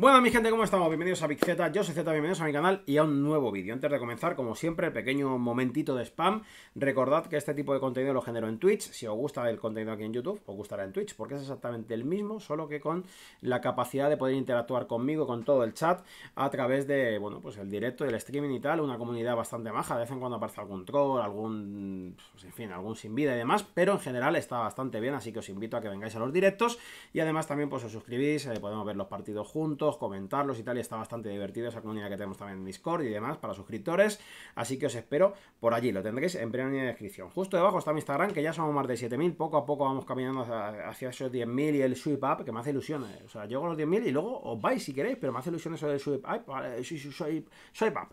Bueno, mi gente, ¿cómo estamos? Bienvenidos a Big yo soy Z, bienvenidos a mi canal y a un nuevo vídeo. Antes de comenzar, como siempre, pequeño momentito de spam. Recordad que este tipo de contenido lo genero en Twitch. Si os gusta el contenido aquí en YouTube, os gustará en Twitch, porque es exactamente el mismo, solo que con la capacidad de poder interactuar conmigo, con todo el chat, a través de, bueno, pues el directo, el streaming y tal. Una comunidad bastante maja, de vez en cuando aparece algún troll, algún, pues, en fin, algún sin vida y demás, pero en general está bastante bien, así que os invito a que vengáis a los directos y además también pues os suscribís, eh, podemos ver los partidos juntos comentarlos y tal, y está bastante divertido esa comunidad que tenemos también en Discord y demás para suscriptores, así que os espero por allí, lo tendréis en primera línea de descripción. Justo debajo está mi Instagram, que ya somos más de 7.000, poco a poco vamos caminando hacia, esos 10.000 y el sweep up, que me hace ilusiones, o sea, llego a los 10.000 y luego os vais si queréis, pero me hace ilusión eso del sweep up, vale, sweep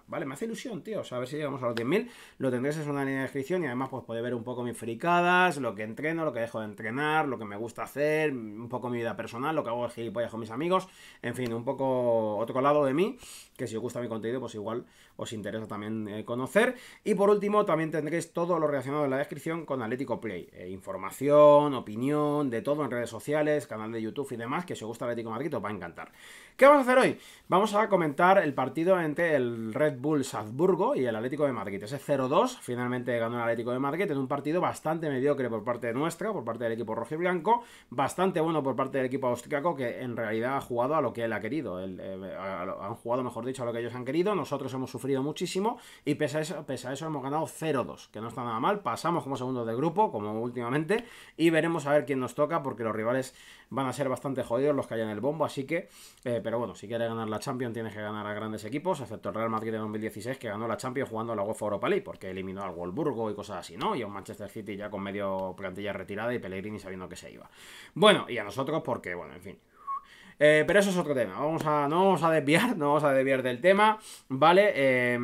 ¿vale? Me hace ilusión, tío, o sea, a ver si llegamos a los 10.000, lo tendréis en una línea de descripción y además pues podéis ver un poco mis fricadas, lo que entreno, lo que dejo de entrenar, lo que me gusta hacer, un poco mi vida personal, lo que hago de gilipollas con mis amigos, en fin, un poco otro lado de mí, que si os gusta mi contenido, pues igual os interesa también eh, conocer. Y por último, también tendréis todo lo relacionado en la descripción con Atlético Play. Eh, información, opinión, de todo en redes sociales, canal de YouTube y demás, que si os gusta Atlético Madrid os va a encantar. ¿Qué vamos a hacer hoy? Vamos a comentar el partido entre el Red Bull Salzburgo y el Atlético de Madrid. Ese 0-2 finalmente ganó el Atlético de Madrid en un partido bastante mediocre por parte nuestra, por parte del equipo rojo y blanco, bastante bueno por parte del equipo austriaco que en realidad ha jugado a lo que él ha querido. Eh, han jugado, mejor dicho, a lo que ellos han querido. Nosotros hemos sufrido muchísimo y pese a eso, a eso hemos ganado 0-2, que no está nada mal. Pasamos como segundo de grupo, como últimamente, y veremos a ver quién nos toca porque los rivales van a ser bastante jodidos los que hayan en el bombo, así que, eh, pero bueno, si quieres ganar la Champions tienes que ganar a grandes equipos, excepto el Real Madrid de 2016 que ganó la Champions jugando la UEFA Europa League, porque eliminó al Wolfsburgo y cosas así, ¿no? Y a un Manchester City ya con medio plantilla retirada y Pellegrini sabiendo que se iba. Bueno, y a nosotros porque, bueno, en fin, eh, pero eso es otro tema. Vamos a, no vamos a desviar, no vamos a desviar del tema. Vale. Eh,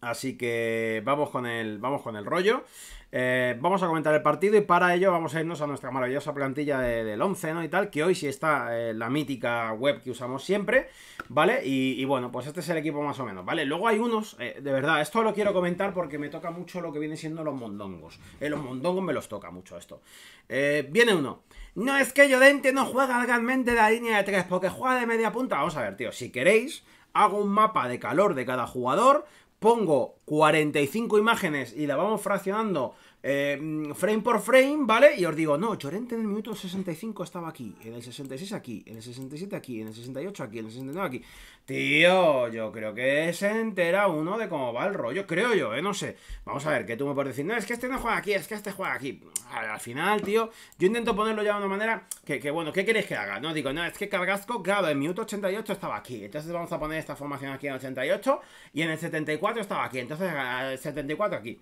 Así que vamos con el, vamos con el rollo. Eh, vamos a comentar el partido y para ello vamos a irnos a nuestra maravillosa plantilla del 11, ¿no? Y tal, que hoy sí está eh, la mítica web que usamos siempre, ¿vale? Y, bueno, pues este es el equipo más o menos, ¿vale? Luego hay unos, eh, de verdad, esto lo quiero comentar porque me toca mucho lo que viene siendo los mondongos. los mondongos me los toca mucho esto. viene uno. No es que Yodente no juega realmente la línea de tres porque juega de media punta. Vamos a ver, tío, si queréis, hago un mapa de calor de cada jugador pongo 45 imágenes y la vamos fraccionando eh, frame por frame, ¿vale? Y os digo, no, Llorente en el minuto 65 estaba aquí, en el 66 aquí, en el 67 aquí, en el 68 aquí, en el 69 aquí. Tío, yo creo que se entera uno de cómo va el rollo, creo yo, ¿eh? No sé. Vamos a ver, ¿qué tú me puedes decir, no, es que este no juega aquí, es que este juega aquí. al final, tío, yo intento ponerlo ya de una manera que, bueno, ¿qué queréis que haga? No, digo, no, es que Cargasco, claro, en minuto 88 estaba aquí, entonces vamos a poner esta formación aquí en el 88 y en el 74 estaba aquí, entonces el 74 aquí.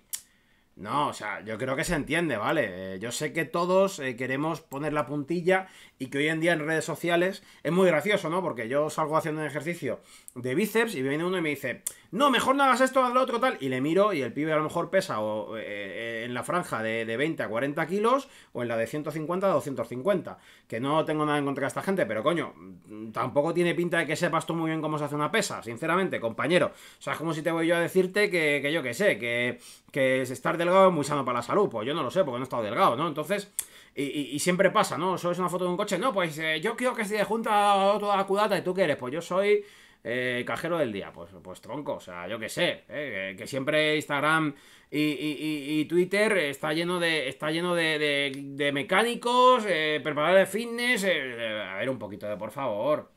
No, o sea, yo creo que se entiende, ¿vale? Eh, yo sé que todos eh, queremos poner la puntilla y que hoy en día en redes sociales es muy gracioso, ¿no? Porque yo salgo haciendo un ejercicio de bíceps y viene uno y me dice, no, mejor no hagas esto, haz lo otro, tal. Y le miro y el pibe a lo mejor pesa o, eh, en la franja de, 20 a 40 kilos o en la de 150 a 250. Que no tengo nada en contra de esta gente, pero coño, mm, tampoco tiene pinta de que sepas tú muy bien cómo se hace una pesa, sinceramente, compañero. O sea, es como si te voy yo a decirte que, yo qué sé, que, que estar delgado es muy sano para la salud. Pues yo no lo sé, porque no he estado delgado, ¿no? Entonces... Y, siempre pasa, ¿no? es una foto de un coche. No, pues eh, yo quiero que se junta toda la cudata. ¿Y tú qué eres? Pues yo soy eh, cajero del día. Pues, pues tronco, o sea, yo qué sé. Eh, que siempre Instagram y, Twitter está lleno de, está lleno de, mecánicos, eh, preparadores de fitness. Eh, a ver, un poquito de por favor.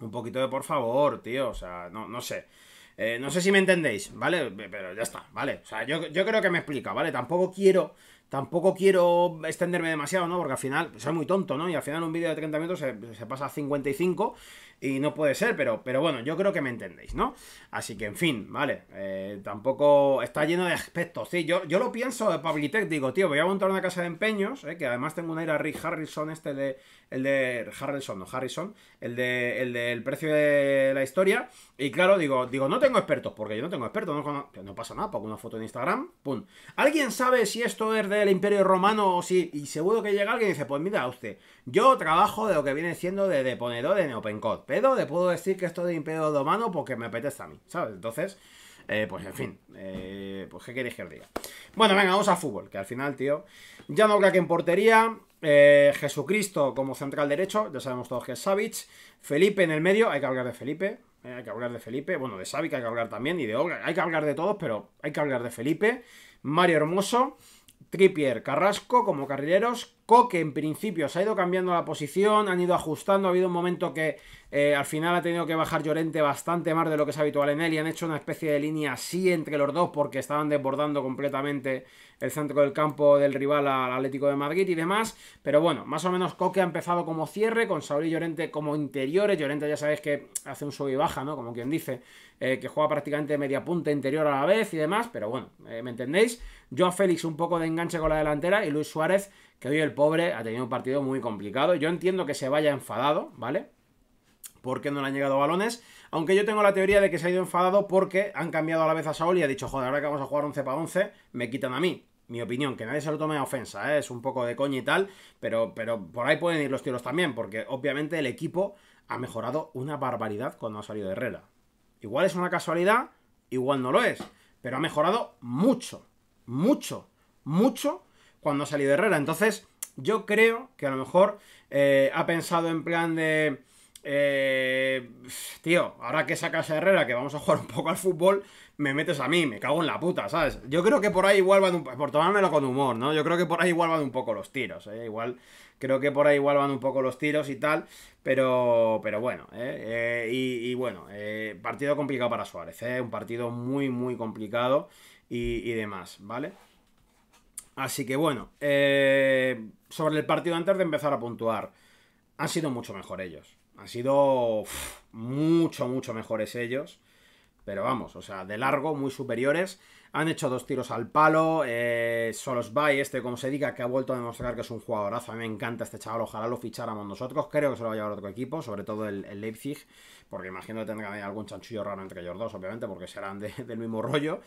Un poquito de por favor, tío. O sea, no, sé. no sé si me entendéis, ¿vale? Pero ya está, ¿vale? O sea, yo, creo que me explica, ¿vale? Tampoco quiero. Tampoco quiero extenderme demasiado, ¿no? Porque al final soy muy tonto, ¿no? Y al final un vídeo de 30 minutos se, se pasa a 55 y no puede ser, pero, pero bueno, yo creo que me entendéis, ¿no? Así que, en fin, ¿vale? Eh, tampoco está lleno de aspectos, sí, yo, yo lo pienso de eh, Pablitec, digo, tío, voy a montar una casa de empeños, eh, que además tengo una era Rick Harrison, este de, el de Harrison, no Harrison, el del precio de la historia, y claro, digo, digo, no tengo expertos, porque yo no tengo expertos, no, pasa nada, pongo una foto en Instagram, pum. ¿Alguien sabe si esto es del Imperio Romano o si, y seguro que llega alguien y dice, pues mira, usted, yo trabajo de lo que viene siendo de deponedor en OpenCode, pero le puedo decir que esto de Imperio mano porque me apetece a mí, ¿sabes? Entonces, eh, pues en fin, eh, pues qué queréis que os diga. Bueno, venga, vamos a fútbol, que al final, tío, ya no que en portería, eh, Jesucristo como central derecho, ya sabemos todos que es Savic, Felipe en el medio, hay que hablar de Felipe, hay que hablar de Felipe, bueno, de Savic hay que hablar también, y de hay que hablar de todos, pero hay que hablar de Felipe, Mario Hermoso, Trippier, Carrasco como carrileros, que en principio se ha ido cambiando la posición, han ido ajustando, ha habido un momento que eh, al final ha tenido que bajar Llorente bastante más de lo que es habitual en él y han hecho una especie de línea así entre los dos porque estaban desbordando completamente el centro del campo del rival al Atlético de Madrid y demás, pero bueno, más o menos Coque ha empezado como cierre, con Saúl y Llorente como interiores, Llorente ya sabéis que hace un sub y baja, ¿no? Como quien dice, eh, que juega prácticamente media punta interior a la vez y demás, pero bueno, eh, ¿me entendéis? Joan Félix un poco de enganche con la delantera y Luis Suárez que hoy el pobre ha tenido un partido muy complicado. Yo entiendo que se vaya enfadado, ¿vale? Porque no le han llegado balones. Aunque yo tengo la teoría de que se ha ido enfadado porque han cambiado a la vez a Saúl y ha dicho, joder, ahora que vamos a jugar 11 para 11, me quitan a mí. Mi opinión, que nadie se lo tome a ofensa, ¿eh? es un poco de coña y tal, pero, pero por ahí pueden ir los tiros también, porque obviamente el equipo ha mejorado una barbaridad cuando ha salido de Herrera. Igual es una casualidad, igual no lo es, pero ha mejorado mucho, mucho, mucho cuando ha salido Herrera. Entonces, yo creo que a lo mejor eh, ha pensado en plan de... Eh, tío, ahora que sacas a Herrera, que vamos a jugar un poco al fútbol, me metes a mí, me cago en la puta, ¿sabes? Yo creo que por ahí igual van un, por tomármelo con humor, ¿no? Yo creo que por ahí igual van un poco los tiros, ¿eh? Igual, creo que por ahí igual van un poco los tiros y tal, pero, pero bueno, ¿eh? eh y, bueno, partido complicado para Suárez, ¿eh? Un partido muy, muy complicado y, y demás, ¿vale? Así que bueno, eh, sobre el partido antes de empezar a puntuar, han sido mucho mejor ellos. Han sido mucho, mucho mejores ellos. Pero vamos, o sea, de largo, muy superiores. Han hecho dos tiros al palo. Eh, Solos Bay, este, como se diga, que ha vuelto a demostrar que es un jugadorazo. A mí me encanta este chaval. Ojalá lo ficháramos nosotros. Creo que se lo va a llevar otro equipo, sobre todo el, Leipzig. Porque imagino que tendrán algún chanchullo raro entre ellos dos, obviamente, porque serán del mismo rollo.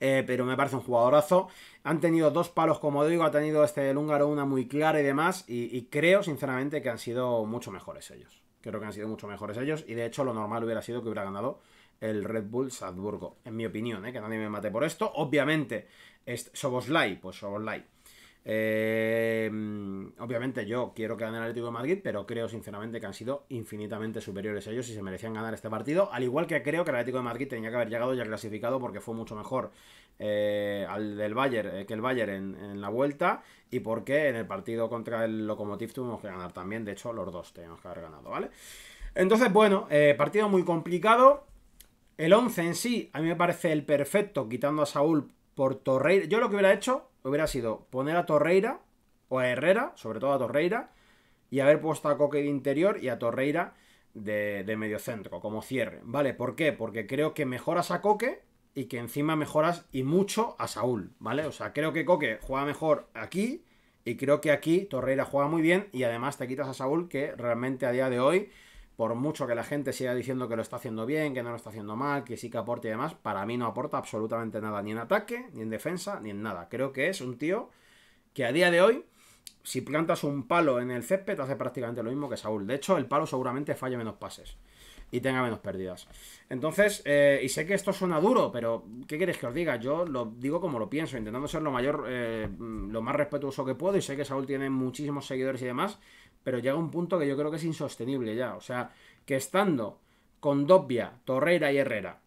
Eh, pero me parece un jugadorazo. Han tenido dos palos, como digo, ha tenido este del húngaro una muy clara y demás, y, creo sinceramente que han sido mucho mejores ellos. Creo que han sido mucho mejores ellos, y de hecho lo normal hubiera sido que hubiera ganado el Red Bull Salzburgo, en mi opinión, eh, que nadie me mate por esto. Obviamente, es Soboslai, pues Soboslai eh, mm, obviamente yo quiero que gane el Atlético de Madrid, pero creo sinceramente que han sido infinitamente superiores a ellos y se merecían ganar este partido, al igual que creo que el Atlético de Madrid tenía que haber llegado ya clasificado porque fue mucho mejor eh, al del Bayern eh, que el Bayern en, la vuelta y porque en el partido contra el Lokomotiv tuvimos que ganar también, de hecho los dos teníamos que haber ganado, ¿vale? Entonces, bueno, partido muy complicado. El 11 en sí, a mí me parece el perfecto, quitando a Saúl por Torreira. Yo lo que hubiera hecho hubiera sido poner a Torreira o a Herrera, sobre todo a Torreira, y haber puesto a Coque de interior y a Torreira de, de mediocentro, como cierre. ¿Vale? ¿Por qué? Porque creo que mejoras a Coque y que encima mejoras y mucho a Saúl, ¿vale? O sea, creo que Coque juega mejor aquí y creo que aquí Torreira juega muy bien y además te quitas a Saúl que realmente a día de hoy por mucho que la gente siga diciendo que lo está haciendo bien, que no lo está haciendo mal, que sí que aporte y demás, para mí no aporta absolutamente nada, ni en ataque, ni en defensa, ni en nada. Creo que es un tío que a día de hoy, si plantas un palo en el césped, hace prácticamente lo mismo que Saúl. De hecho, el palo seguramente falle menos pases y tenga menos pérdidas. Entonces, eh, y sé que esto suena duro, pero ¿qué queréis que os diga? Yo lo digo como lo pienso, intentando ser lo mayor, eh, lo más respetuoso que puedo, y sé que Saúl tiene muchísimos seguidores y demás, pero llega un punto que yo creo que es insostenible ya. O sea, que estando con Doppia, Torreira y Herrera,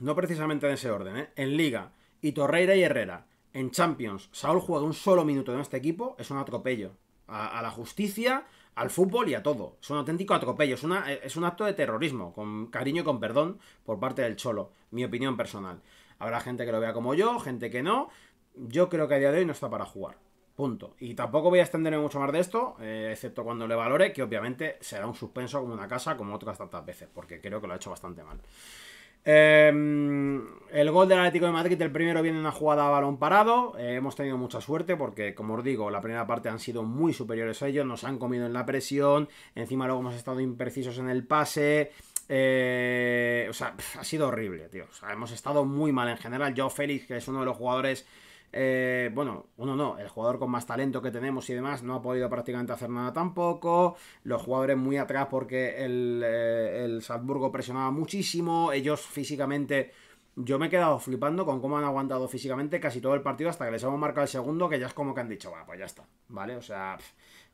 no precisamente en ese orden, ¿eh? en Liga y Torreira y Herrera, en Champions, Saúl juega un solo minuto en este equipo, es un atropello. A, la justicia, al fútbol y a todo. Es un auténtico atropello, es, es un acto de terrorismo, con cariño y con perdón por parte del Cholo, mi opinión personal. Habrá gente que lo vea como yo, gente que no. Yo creo que a día de hoy no está para jugar. Punto. Y tampoco voy a extenderme mucho más de esto, eh, excepto cuando le valore, que obviamente será un suspenso como una casa, como otras tantas veces, porque creo que lo ha hecho bastante mal. Em, el gol del Atlético de Madrid, el primero viene una jugada a balón parado. Eh, hemos tenido mucha suerte porque, como os digo, la primera parte han sido muy superiores a ellos, nos han comido en la presión, encima luego hemos estado imprecisos en el pase. Eh, o sea, ha sido horrible, tío. O sea, hemos estado muy mal en general. Yo, Félix, que es uno de los jugadores eh, bueno, uno no, el jugador con más talento que tenemos y demás no ha podido prácticamente hacer nada tampoco. Los jugadores muy atrás porque eh, el, Salzburgo presionaba muchísimo. Ellos físicamente, yo me he quedado flipando con cómo han aguantado físicamente casi todo el partido hasta que les hemos marcado el segundo, que ya es como que han dicho, va, pues ya está, ¿vale? O sea,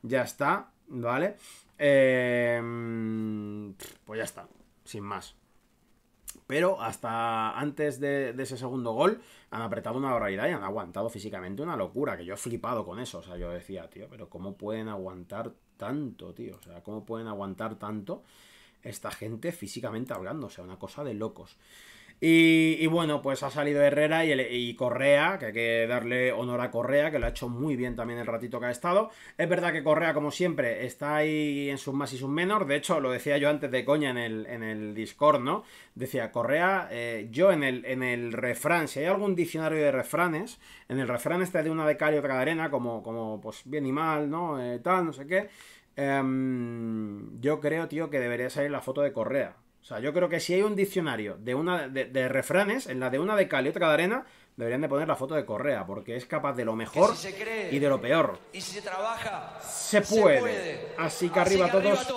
ya está, ¿vale? Eh, pues ya está, sin más pero hasta antes de, ese segundo gol han apretado una barbaridad y han aguantado físicamente una locura, que yo he flipado con eso, o sea, yo decía, tío, pero ¿cómo pueden aguantar tanto, tío? O sea, ¿cómo pueden aguantar tanto esta gente físicamente hablando? O sea, una cosa de locos. Y, bueno, pues ha salido Herrera y, Correa, que hay que darle honor a Correa, que lo ha hecho muy bien también el ratito que ha estado. Es verdad que Correa, como siempre, está ahí en sus más y sus menos. De hecho, lo decía yo antes de coña en el, Discord, ¿no? Decía Correa, eh, yo en el, en el refrán, si hay algún diccionario de refranes, en el refrán este de una de cal y otra de arena, como, como pues bien y mal, ¿no? Eh, tal, no sé qué. Em, yo creo, tío, que debería salir la foto de Correa o sea, yo creo que si hay un diccionario de, una, de, refranes, en la de una de cal y otra de arena, deberían de poner la foto de Correa, porque es capaz de lo mejor y de lo peor. Y si se trabaja, se puede. Así que arriba todos,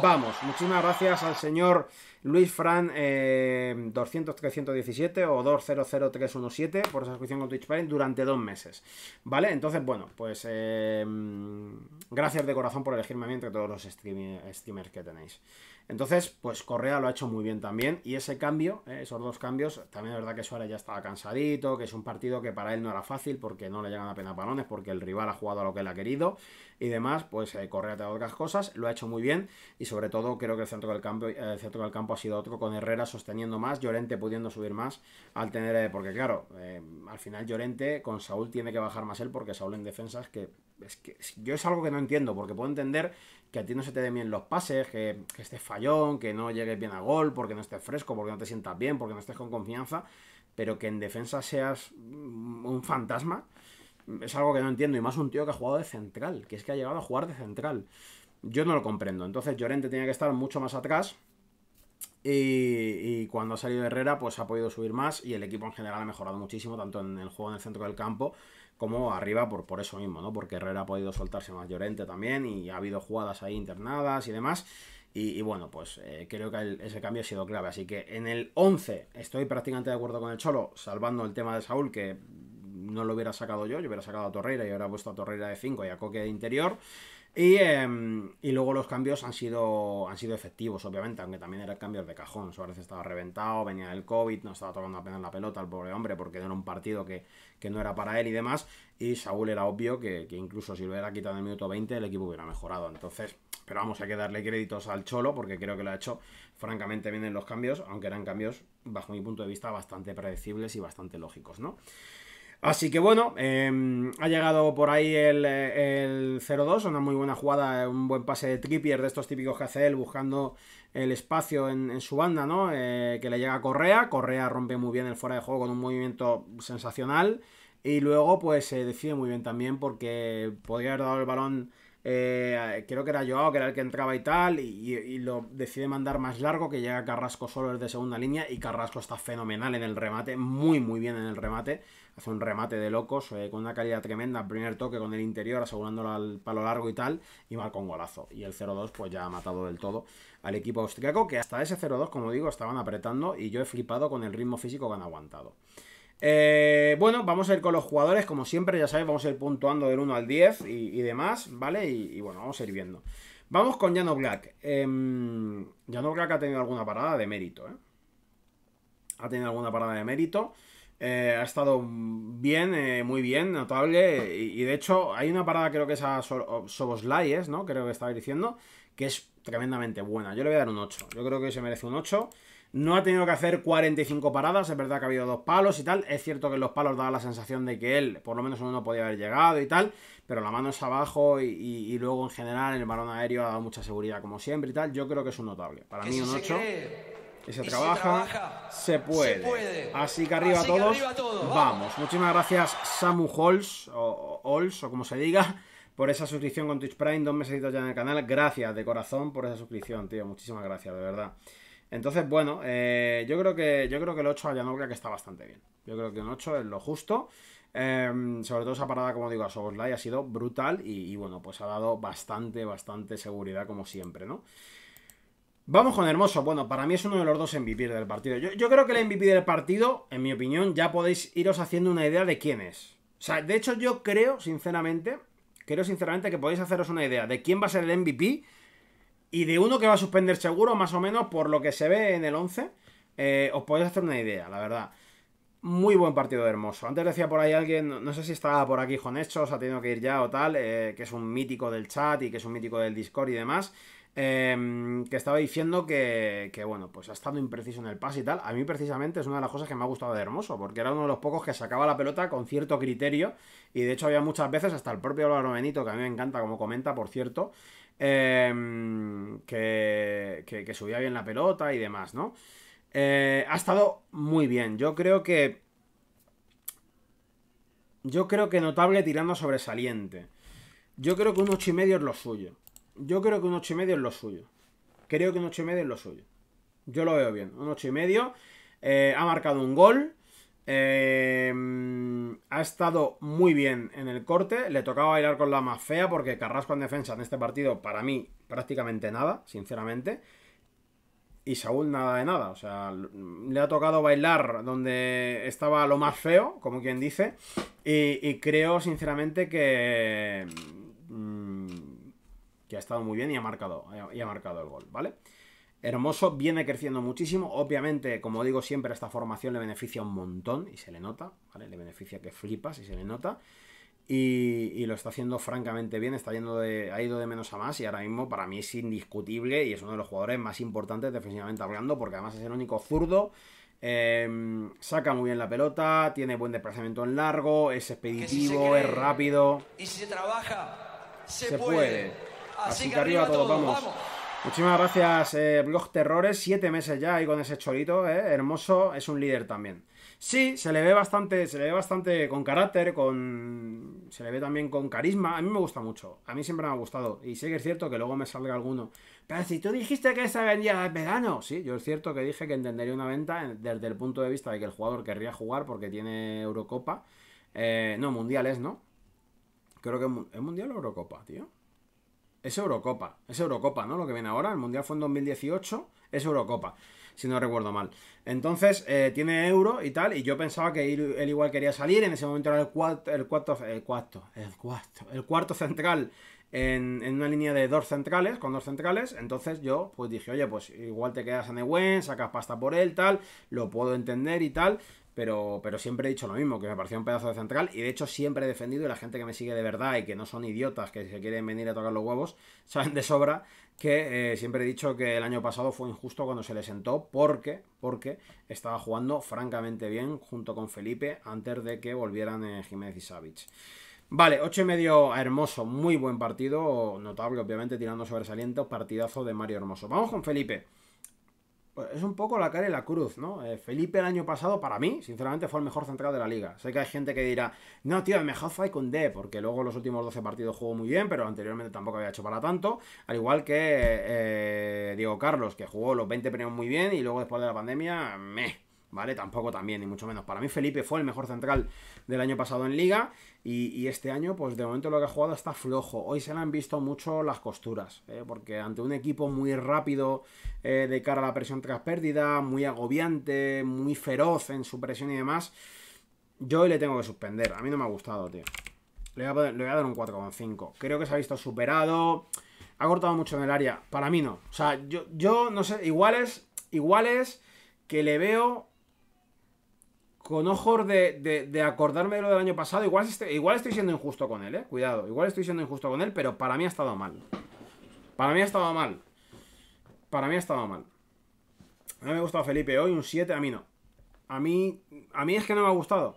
vamos. Muchísimas gracias al señor Luis Fran eh, 200 o 200317 por esa suscripción con Twitch durante dos meses. ¿Vale? Entonces, bueno, pues eh, mm, gracias de corazón por elegirme a entre todos los streamers que tenéis. Entonces, pues Correa lo ha hecho muy bien también. Y ese cambio, eh, esos dos cambios, también es verdad que Suárez ya estaba cansadito, que es un partido que para él no era fácil porque no le llegan pena balones, porque el rival ha jugado a lo que él ha querido y demás, pues eh, Correa te otras cosas, lo ha hecho muy bien y sobre todo creo que el centro del campo, eh, el centro del campo ha sido otro con Herrera sosteniendo más, Llorente pudiendo subir más al tener, eh, porque claro, eh, al final Llorente con Saúl tiene que bajar más él porque Saúl en defensa es que, es que yo es algo que no entiendo, porque puedo entender que a ti no se te den bien los pases, que, que estés fallón, que no llegues bien a gol, porque no estés fresco, porque no te sientas bien, porque no estés con confianza, pero que en defensa seas un fantasma, es algo que no entiendo. Y más un tío que ha jugado de central, que es que ha llegado a jugar de central. Yo no lo comprendo. Entonces Llorente tenía que estar mucho más atrás. Y, cuando ha salido Herrera, pues ha podido subir más y el equipo en general ha mejorado muchísimo, tanto en el juego en el centro del campo como arriba por, por eso mismo, ¿no? Porque Herrera ha podido soltarse más Llorente también y ha habido jugadas ahí internadas y demás. Y, bueno, pues eh, creo que ese cambio ha sido clave. Así que en el 11 estoy prácticamente de acuerdo con el Cholo, salvando el tema de Saúl, que no lo hubiera sacado yo, yo hubiera sacado a Torreira y hubiera puesto a Torreira de 5 y a Coque de interior. Em, y, luego los cambios han sido, han sido efectivos, obviamente, aunque también eran cambios de cajón. Suárez estaba reventado, venía del COVID, no estaba tocando apenas la pelota al pobre hombre porque era un partido que, no era para él y demás. Y Saúl era obvio que, que incluso si lo hubiera quitado en el minuto 20 el equipo hubiera mejorado. Entonces, pero vamos, a que darle créditos al Cholo porque creo que lo ha hecho francamente bien en los cambios, aunque eran cambios, bajo mi punto de vista, bastante predecibles y bastante lógicos, ¿no? Así que bueno, em, ha llegado por ahí el, el 0-2, una muy buena jugada, un buen pase de Trippier de estos típicos que hace él buscando el espacio en, su banda, ¿no? Eh, que le llega a Correa, Correa rompe muy bien el fuera de juego con un movimiento sensacional y luego pues se decide muy bien también porque podría haber dado el balón, eh, creo que era Joao, que era el que entraba y tal, y, y lo decide mandar más largo que llega Carrasco solo desde segunda línea y Carrasco está fenomenal en el remate, muy muy bien en el remate hace un remate de locos eh, con una calidad tremenda, primer toque con el interior asegurándolo al palo largo y tal, y marcó un golazo. Y el 0-2 pues ya ha matado del todo al equipo austriaco, que hasta ese 0-2, como digo, estaban apretando y yo he flipado con el ritmo físico que han aguantado. Eh, bueno, vamos a ir con los jugadores, como siempre, ya sabéis, vamos a ir puntuando del 1 al 10 y, demás, ¿vale? Y, bueno, vamos a ir viendo. Vamos con Jano Black. Eh, em, Jano Black ha tenido alguna parada de mérito, ¿eh? Ha tenido alguna parada de mérito. Eh, ha estado bien, eh, muy bien, notable. Y, de hecho, hay una parada, creo que es a so ¿no? Creo que estaba diciendo, que es tremendamente buena. Yo le voy a dar un 8. Yo creo que se merece un 8. No ha tenido que hacer 45 paradas, es verdad que ha habido dos palos y tal. Es cierto que los palos daba la sensación de que él, por lo menos uno, podía haber llegado y tal. Pero la mano es abajo y, luego en general el balón aéreo ha dado mucha seguridad como siempre y tal. Yo creo que es un notable. Para mí un 8 y se, trabaja, se, puede. Así que arriba, a todos. Vamos. Muchísimas gracias, Samu Holz o, Holz o como se diga, por esa suscripción con Twitch Prime. Dos mesecitos ya en el canal. Gracias de corazón por esa suscripción, tío. Muchísimas gracias, de verdad. Entonces, bueno, eh, yo, creo que, yo creo que el 8 a creo que está bastante bien. Yo creo que un 8 es lo justo. Em, sobre todo esa parada, como digo, a Soboslai ha sido brutal y, bueno, pues ha dado bastante, bastante seguridad como siempre, ¿no? Vamos con Hermoso. Bueno, para mí es uno de los dos MVP del partido. Yo, creo que el MVP del partido, en mi opinión, ya podéis iros haciendo una idea de quién es. O sea, de hecho yo creo, sinceramente, creo sinceramente que podéis haceros una idea de quién va a ser el MVP y de uno que va a suspender seguro, más o menos por lo que se ve en el 11. Eh, os podéis hacer una idea, la verdad. Muy buen partido de Hermoso. Antes decía por ahí alguien, no, sé si estaba por aquí con Hechos, ha tenido que ir ya o tal, eh, que es un mítico del chat y que es un mítico del Discord y demás. Em, que estaba diciendo que, bueno, pues ha estado impreciso en el pase y tal. A mí, precisamente, es una de las cosas que me ha gustado de Hermoso, porque era uno de los pocos que sacaba la pelota con cierto criterio. Y de hecho, había muchas veces, hasta el propio Álvaro Benito, que a mí me encanta, como comenta, por cierto, em, que, subía bien la pelota y demás, ¿no? Eh, ha estado muy bien. Yo creo que. Yo creo que notable tirando sobresaliente. Yo creo que un 8,5 es lo suyo. Yo creo que un y medio es lo suyo. Creo que un y medio es lo suyo. Yo lo veo bien. Un y medio. Eh, ha marcado un gol. Eh, mm, ha estado muy bien en el corte. Le tocaba bailar con la más fea porque Carrasco en defensa en este partido, para mí, prácticamente nada, sinceramente. Y Saúl nada de nada. O sea, mm, le ha tocado bailar donde estaba lo más feo, como quien dice. Y, creo, sinceramente, que... Mm, que ha estado muy bien y ha marcado, y ha marcado el gol, ¿vale? Hermoso viene creciendo muchísimo. Obviamente, como digo siempre, esta formación le beneficia un montón y se le nota, Le beneficia que flipas y se le nota. Y, lo está haciendo francamente bien, está yendo de, ha ido de menos a más y ahora mismo para mí es indiscutible y es uno de los jugadores más importantes defensivamente hablando porque además es el único zurdo, em, saca muy bien la pelota, tiene buen desplazamiento en largo, es expeditivo, es rápido. Y si se trabaja, se, puede. Así, que, arriba, todos, vamos. Muchísimas gracias, eh, Blog Terrores. Siete meses ya ahí con ese chorito, eh, hermoso. Es un líder también. Sí, se le ve bastante, se le ve bastante con carácter, con. Se le ve también con carisma. A mí me gusta mucho. A mí siempre me ha gustado. Y sé que es cierto que luego me salga alguno. Pero si tú dijiste que esta vendía de verano. Sí, yo es cierto que dije que entendería una venta desde el punto de vista de que el jugador querría jugar porque tiene Eurocopa. Eh, no, mundiales, ¿no? Creo que es Mundial o Eurocopa, tío es Eurocopa, es Eurocopa, ¿no? Lo que viene ahora, el Mundial fue en 2018, es Eurocopa, si no recuerdo mal. Entonces, eh, tiene euro y tal, y yo pensaba que él igual quería salir, en ese momento era el cuarto, el cuarto, el cuarto, el cuarto, central en, en, una línea de dos centrales, con dos centrales, entonces yo pues dije, oye, pues igual te quedas en Ewen, sacas pasta por él, tal, lo puedo entender y tal, pero, siempre he dicho lo mismo, que me parecía un pedazo de central, y de hecho siempre he defendido, y la gente que me sigue de verdad y que no son idiotas que se quieren venir a tocar los huevos, saben de sobra que eh, siempre he dicho que el año pasado fue injusto cuando se le sentó, porque, porque estaba jugando francamente bien junto con Felipe antes de que volvieran eh, Jiménez y Savic. Vale, 8 y medio a Hermoso, muy buen partido, notable obviamente, tirando sobresalientes, partidazo de Mario Hermoso. Vamos con Felipe. Pues es un poco la cara y la cruz, ¿no? Eh, Felipe el año pasado, para mí, sinceramente, fue el mejor central de la liga. Sé que hay gente que dirá, no, tío, el mejor con De, porque luego los últimos 12 partidos jugó muy bien, pero anteriormente tampoco había hecho para tanto. Al igual que eh, Diego Carlos, que jugó los 20 premios muy bien y luego después de la pandemia, meh. ¿vale? Tampoco también, ni mucho menos. Para mí Felipe fue el mejor central del año pasado en liga y, este año, pues de momento lo que ha jugado está flojo. Hoy se le han visto mucho las costuras, ¿eh? porque ante un equipo muy rápido eh, de cara a la presión tras pérdida, muy agobiante, muy feroz en su presión y demás, yo hoy le tengo que suspender. A mí no me ha gustado, tío. Le voy a, dar un 4,5. Creo que se ha visto superado. Ha cortado mucho en el área. Para mí no. O sea, yo, yo no sé, iguales, iguales que le veo con ojos de, acordarme de lo del año pasado, igual, este, igual estoy siendo injusto con él, eh. Cuidado, igual estoy siendo injusto con él, pero para mí ha estado mal. Para mí ha estado mal. Para mí ha estado mal. A mí me ha gustado Felipe hoy, un 7, a mí no. A mí, a mí es que no me ha gustado.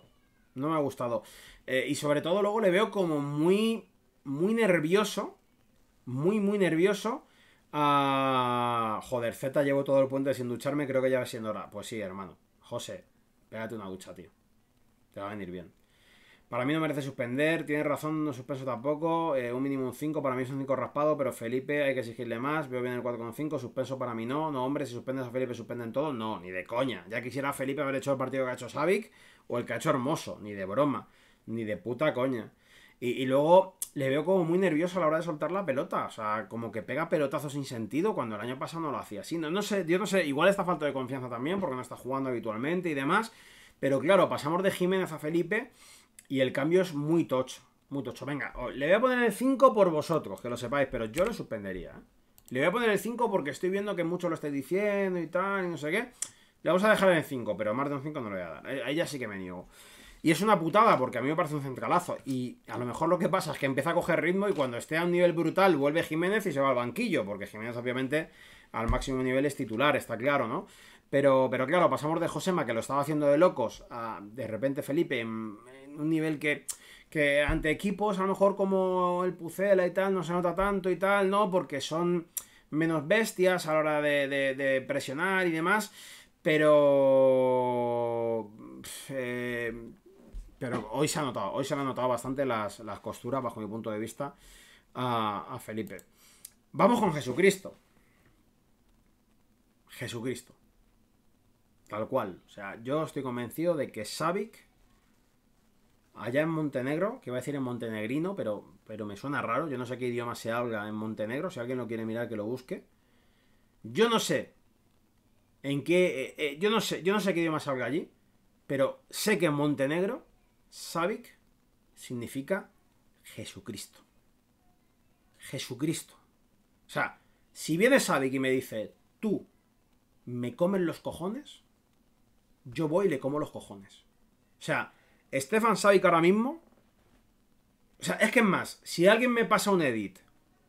No me ha gustado. Eh, y sobre todo luego le veo como muy, muy nervioso. Muy, muy nervioso. A... Joder, Z llevo todo el puente sin ducharme, creo que ya va siendo hora. Pues sí, hermano. José, Pégate una ducha, tío. Te va a venir bien. Para mí no merece suspender, tienes razón, no suspenso tampoco. Eh, un mínimo un 5, para mí es un 5 raspado, pero Felipe hay que exigirle más. Veo bien el 4,5, suspenso para mí no. No, hombre, si suspendes a Felipe, suspenden todo. No, ni de coña. Ya quisiera Felipe haber hecho el partido que ha hecho Savic o el que ha hecho Hermoso, ni de broma, ni de puta coña. Y, y luego, le veo como muy nervioso a la hora de soltar la pelota. O sea, como que pega pelotazos sin sentido cuando el año pasado no lo hacía así. No, sé, yo no sé, igual está falta de confianza también porque no está jugando habitualmente y demás. Pero claro, pasamos de Jiménez a Felipe y el cambio es muy tocho. Muy tocho. Venga, le voy a poner el 5 por vosotros, que lo sepáis, pero yo lo suspendería. ¿eh? Le voy a poner el 5 porque estoy viendo que muchos lo estáis diciendo y tal, y no sé qué. Le vamos a dejar el 5, pero más de un 5 no lo voy a dar. Eh, ahí ya sí que me niego. Y es una putada porque a mí me parece un centralazo. Y a lo mejor lo que pasa es que empieza a coger ritmo y cuando esté a un nivel brutal vuelve Jiménez y se va al banquillo. Porque Jiménez, obviamente, al máximo nivel es titular, está claro, ¿no? Pero, pero claro, pasamos de Josema, que lo estaba haciendo de locos, a de repente Felipe en, un nivel que, que ante equipos a lo mejor como el Pucela y tal no se nota tanto y tal, ¿no? Porque son menos bestias a la hora de, presionar y demás. Pero... Eh, pero hoy se ha notado, hoy se han notado bastante las, las, costuras, bajo mi punto de vista, a, Felipe. Vamos con Jesucristo. Jesucristo. Tal cual. O sea, yo estoy convencido de que Savic, allá en Montenegro, que va a decir en montenegrino, pero, pero me suena raro, yo no sé qué idioma se habla en Montenegro, si alguien lo quiere mirar que lo busque. Yo no sé en qué... Eh, eh, yo, no sé, yo no sé qué idioma se habla allí, pero sé que en Montenegro Sabic significa Jesucristo. Jesucristo. O sea, si viene Sabic y me dice, tú me comen los cojones, yo voy y le como los cojones. O sea, Stefan Savic ahora mismo. O sea, es que es más, si alguien me pasa un edit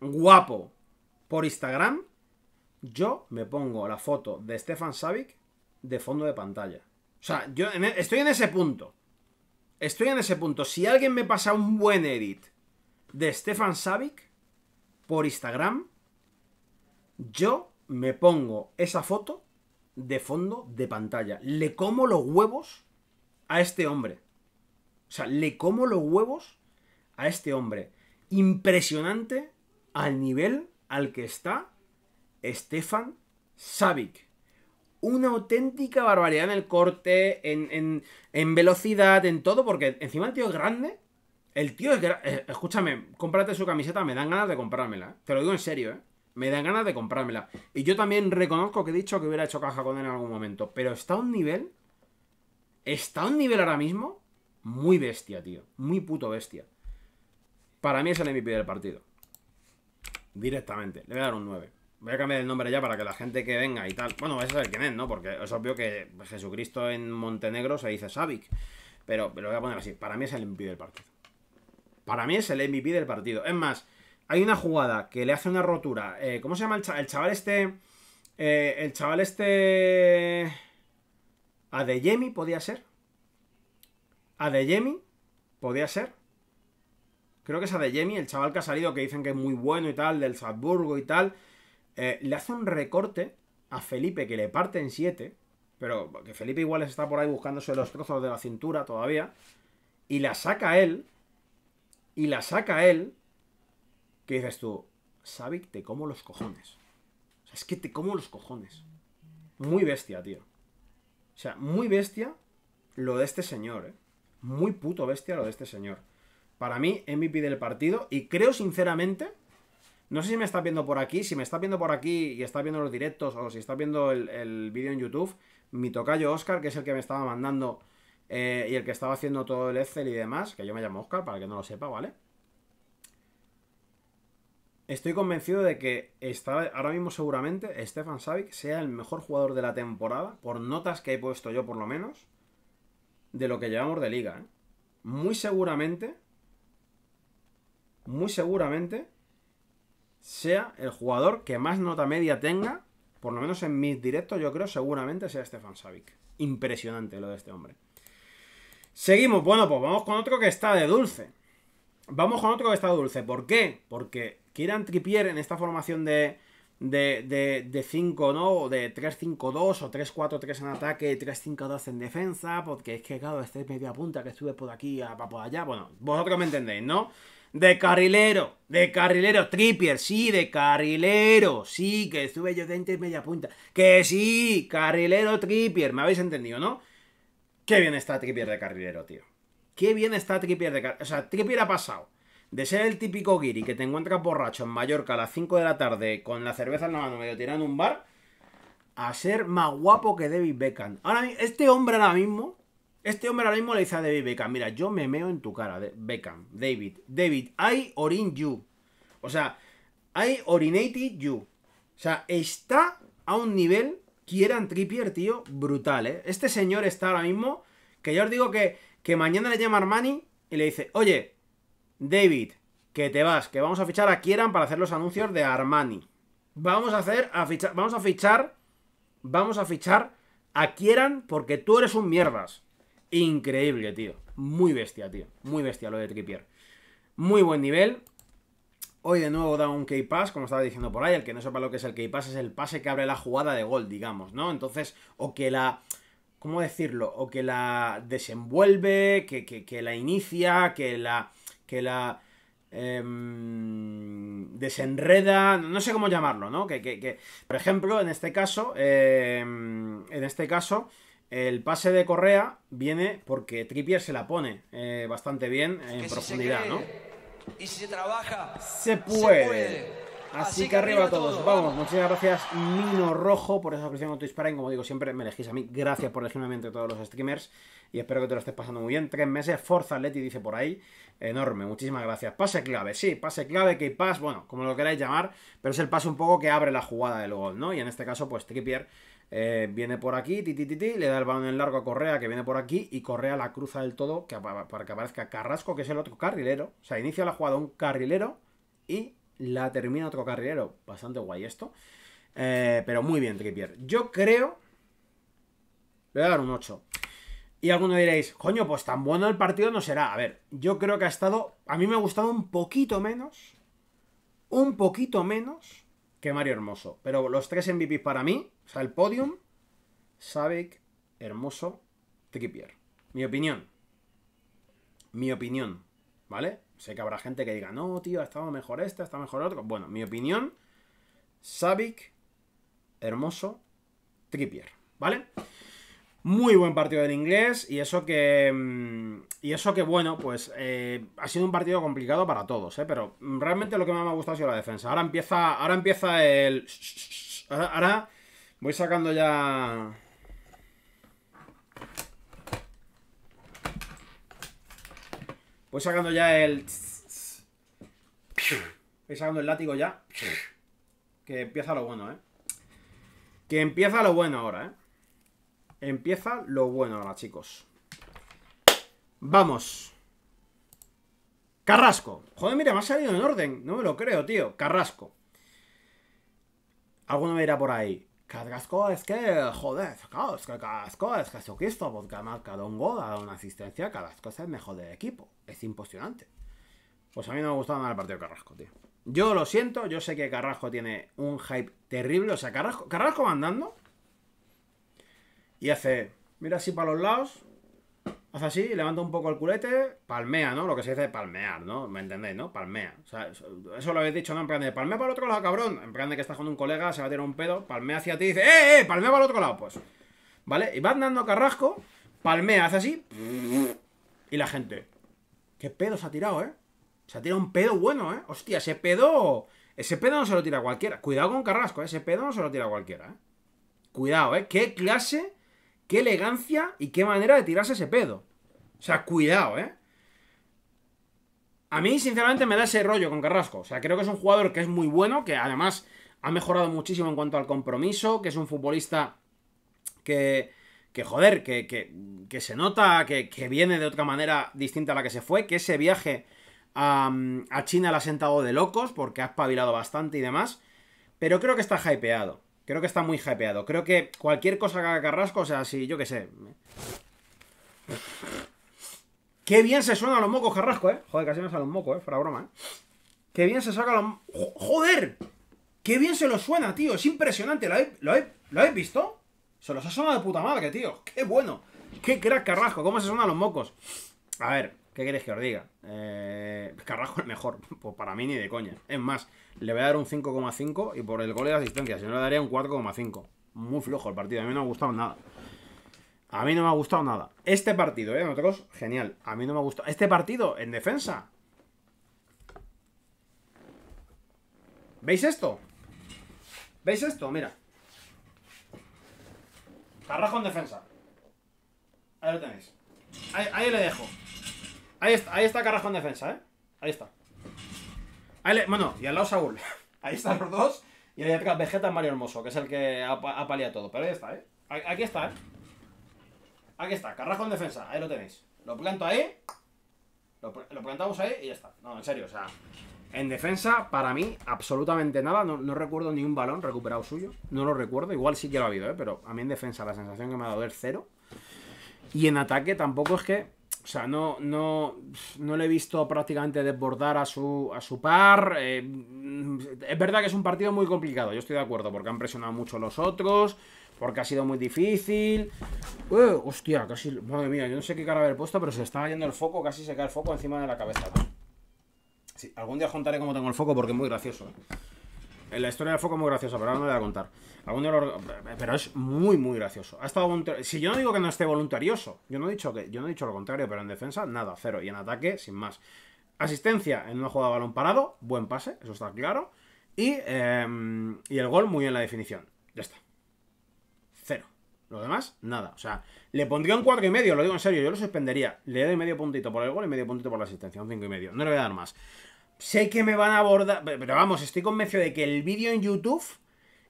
guapo por Instagram, yo me pongo la foto de Stefan Savic de fondo de pantalla. O sea, yo e, estoy en ese punto. Estoy en ese punto. Si alguien me pasa un buen edit de Stefan Savic por Instagram, yo me pongo esa foto de fondo de pantalla. Le como los huevos a este hombre. O sea, le como los huevos a este hombre. Impresionante al nivel al que está Stefan Savic una auténtica barbaridad en el corte, en, velocidad, en todo, porque encima el tío es grande. El tío es grande. Eh, escúchame, cómprate su camiseta, me dan ganas de comprármela. Te lo digo en serio, ¿eh? Me dan ganas de comprármela. Y yo también reconozco que he dicho que hubiera hecho caja con él en algún momento. Pero está a un nivel. Está a un nivel ahora mismo. Muy bestia, tío. Muy puto bestia. Para mí es el MVP del partido. Directamente. Le voy a dar un 9. Voy a cambiar el nombre ya para que la gente que venga y tal. Bueno, vais a saber quién es, ¿no? Porque es obvio que Jesucristo en Montenegro se dice Savic. Pero lo voy a poner así. Para mí es el MVP del partido. Para mí es el MVP del partido. Es más, hay una jugada que le hace una rotura. Eh, ¿Cómo se llama el, chaval este? el chaval este. Eh, a este, Adeyemi podía ser. a Adeyemi podía ser. Creo que es Adeyemi, el chaval que ha salido que dicen que es muy bueno y tal, del Salzburgo y tal. Eh, le hace un recorte a Felipe que le parte en siete. Pero que Felipe igual está por ahí buscándose los trozos de la cintura todavía. Y la saca él. Y la saca él. Que dices tú, Sabic te como los cojones. O sea, es que te como los cojones. Muy bestia, tío. O sea, muy bestia lo de este señor, ¿eh? Muy puto bestia lo de este señor. Para mí, MVP del partido. Y creo sinceramente no sé si me está viendo por aquí. Si me está viendo por aquí y está viendo los directos o si está viendo el, vídeo en YouTube, mi tocayo Oscar, que es el que me estaba mandando eh, y el que estaba haciendo todo el Excel y demás, que yo me llamo Oscar, para que no lo sepa, ¿vale? Estoy convencido de que está, ahora mismo seguramente Stefan Savic sea el mejor jugador de la temporada, por notas que he puesto yo por lo menos, de lo que llevamos de liga. ¿eh? Muy seguramente, muy seguramente sea el jugador que más nota media tenga, por lo menos en mis directos, yo creo, seguramente sea Stefan Savic. Impresionante lo de este hombre. Seguimos, bueno, pues vamos con otro que está de dulce. Vamos con otro que está de dulce. ¿Por qué? Porque quieran Tripier en esta formación de, de, de, 5, ¿no? De 3-5-2 o 3-4-3 en ataque, 3-5-2 en defensa, porque es que, claro, este es media punta que estuve por aquí a, por allá. Bueno, vosotros me entendéis, ¿no? de carrilero, de carrilero, Trippier, sí, de carrilero, sí, que estuve yo de y media punta, que sí, carrilero Trippier, me habéis entendido, ¿no? Qué bien está Trippier de carrilero, tío. Qué bien está Trippier de carrilero. O sea, Trippier ha pasado de ser el típico guiri que te encuentra borracho en Mallorca a las 5 de la tarde con la cerveza en la mano medio tirando un bar a ser más guapo que David Beckham. Ahora, este hombre ahora mismo este hombre ahora mismo le dice a David Beckham, mira, yo me meo en tu cara, Beckham, David, David, I Orin you. O sea, I orinated you. O sea, está a un nivel, Kieran Trippier, tío, brutal, ¿eh? Este señor está ahora mismo, que yo os digo que, que mañana le llama Armani y le dice, oye, David, que te vas, que vamos a fichar a Kieran para hacer los anuncios de Armani. Vamos a hacer, a fichar, vamos a fichar, vamos a fichar a Kieran porque tú eres un mierdas increíble, tío. Muy bestia, tío. Muy bestia lo de Trippier. Muy buen nivel. Hoy de nuevo da un K-Pass, como estaba diciendo por ahí. El que no sepa lo que es el K-Pass es el pase que abre la jugada de gol, digamos, ¿no? Entonces, o que la... ¿Cómo decirlo? O que la desenvuelve, que, que, la inicia, que la... Que la em, desenreda, no sé cómo llamarlo, ¿no? Que, que, por ejemplo, en este caso, em, en este caso, el pase de Correa viene porque Trippier se la pone eh, bastante bien en profundidad, ¿no? Y si se trabaja, se puede. Así, que, arriba, todos. todos. Vamos, muchísimas gracias, Mino Rojo, por esa presión con tu Como digo siempre, me elegís a mí. Gracias por elegirme entre todos los streamers. Y espero que te lo estés pasando muy bien. Tres meses, Forza Leti dice por ahí. Enorme, muchísimas gracias. Pase clave, sí, pase clave, que pass, bueno, como lo queráis llamar, pero es el pase un poco que abre la jugada del gol, ¿no? Y en este caso, pues Trippier eh, viene por aquí, ti, le da el balón en largo a Correa, que viene por aquí, y Correa la cruza del todo que, para que aparezca Carrasco, que es el otro carrilero. O sea, inicia la jugada un carrilero y la termina otro carrilero. Bastante guay esto. Eh, pero muy bien, Trippier. Yo creo... Le voy a dar un 8. Y alguno diréis, coño, pues tan bueno el partido no será. A ver, yo creo que ha estado... A mí me ha gustado un poquito menos. Un poquito menos que Mario Hermoso. Pero los tres MVP para mí o sea, el podium, Savic, Hermoso, Trippier. Mi opinión. Mi opinión, ¿vale? Sé que habrá gente que diga, no, tío, ha estado mejor este, ha estado mejor otro. Bueno, mi opinión, Sabic, Hermoso, Trippier, ¿vale? Muy buen partido del inglés y eso que, mm, y eso que bueno, pues eh, ha sido un partido complicado para todos, ¿eh? pero mm, realmente lo que más me ha gustado ha sido la defensa. Ahora empieza, ahora empieza el... ahora Voy sacando ya... Voy sacando ya el... Voy sacando el látigo ya. Que empieza lo bueno, ¿eh? Que empieza lo bueno ahora, ¿eh? Empieza lo bueno ahora, chicos. Vamos. Carrasco. Joder, mira, me ha salido en orden. No me lo creo, tío. Carrasco. Alguno me irá por ahí. Carrasco es que, joder, claro, es que Carrasco es Jesucristo porque ha marcado un gol, ha dado una asistencia, Carrasco es el mejor del equipo. Es impresionante. Pues a mí no me gustaba nada el partido de Carrasco, tío. Yo lo siento, yo sé que Carrasco tiene un hype terrible. O sea, Carrasco, Carrasco andando y hace, mira así para los lados, hace así, levanta un poco el culete, palmea, ¿no? Lo que se dice palmear, ¿no? ¿Me entendéis, no? Palmea. O sea, eso lo habéis dicho, ¿no? En de palmea para el otro lado, cabrón. Emprende que estás con un colega, se va a tirar un pedo, palmea hacia ti y dice, ¡eh, eh! Palmea para el otro lado, pues. ¿Vale? Y va andando carrasco, palmea, hace así. Y la gente, ¿qué pedo se ha tirado, eh? Se ha tirado un pedo bueno, ¿eh? Hostia, ese pedo. Ese pedo no se lo tira cualquiera. Cuidado con Carrasco, ¿eh? ese pedo no se lo tira cualquiera, ¿eh? Cuidado, ¿eh? ¿Qué clase Qué elegancia y qué manera de tirarse ese pedo. O sea, cuidado, ¿eh? A mí, sinceramente, me da ese rollo con Carrasco. O sea, creo que es un jugador que es muy bueno, que además ha mejorado muchísimo en cuanto al compromiso, que es un futbolista que, que joder, que, se nota que, viene de otra manera distinta a la que se fue, que ese viaje a, a China le ha sentado de locos porque ha espabilado bastante y demás. Pero creo que está hypeado. Creo que está muy hypeado. Creo que cualquier cosa que haga Carrasco, o sea, si yo qué sé. Qué bien se suenan los mocos Carrasco, ¿eh? Joder, casi me sale un moco ¿eh? Fuera broma, ¿eh? Qué bien se saca los... ¡Joder! Qué bien se los suena, tío. Es impresionante. ¿Lo habéis, lo, ¿Lo visto? Se los ha sonado de puta madre, tío. Qué bueno. Qué crack Carrasco. Cómo se suenan los mocos. A ver. ¿Qué queréis que os diga? Eh, Carrajo es mejor. Pues para mí ni de coña. Es más, le voy a dar un 5,5 y por el gol de asistencia. Si no, le daría un 4,5. Muy flojo el partido. A mí no me ha gustado nada. A mí no me ha gustado nada. Este partido, ¿eh? Nosotros, genial. A mí no me ha gustado. Este partido, en defensa. ¿Veis esto? ¿Veis esto? Mira. Carrajo en defensa. Ahí lo tenéis. ahí, ahí le dejo. Ahí está, ahí está Carrasco en defensa, ¿eh? Ahí está. bueno, y al lado Saúl. Ahí están los dos. Y ahí atrás Vegeta Mario Hermoso, que es el que ha paliado todo. Pero ahí está, ¿eh? Aquí está, ¿eh? Aquí está, Carrasco en defensa. Ahí lo tenéis. Lo planto ahí. Lo, plantamos ahí y ya está. No, en serio, o sea... En defensa, para mí, absolutamente nada. No, no recuerdo ni un balón recuperado suyo. No lo recuerdo. Igual sí que lo ha habido, ¿eh? Pero a mí en defensa la sensación que me ha dado es cero. Y en ataque tampoco es que o sea, no, no, no le he visto prácticamente desbordar a su, a su par. Eh, mm, es verdad que es un partido muy complicado, yo estoy de acuerdo, porque han presionado mucho los otros, porque ha sido muy difícil. Uh, hostia, casi... Madre mía, yo no sé qué cara haber puesto, pero se está yendo el foco, casi se cae el foco encima de la cabeza. algún día juntaré contaré cómo tengo el foco porque es muy gracioso. Eh. La historia del foco es muy graciosa, pero ahora no la voy a contar. pero es muy, muy gracioso. Ha estado Si yo no digo que no esté voluntarioso, yo no he dicho que, yo no he dicho lo contrario, pero en defensa, nada, cero. Y en ataque, sin más. Asistencia en una jugada de balón parado, buen pase, eso está claro. Y, em, y el gol muy en la definición. Ya está. Cero. Lo demás, nada. O sea, le pondría un 4,5, y medio, lo digo en serio, yo lo suspendería. Le doy medio puntito por el gol y medio puntito por la asistencia, un 5,5, y medio. No le voy a dar más sé que me van a abordar, pero vamos, estoy convencido de que el vídeo en YouTube,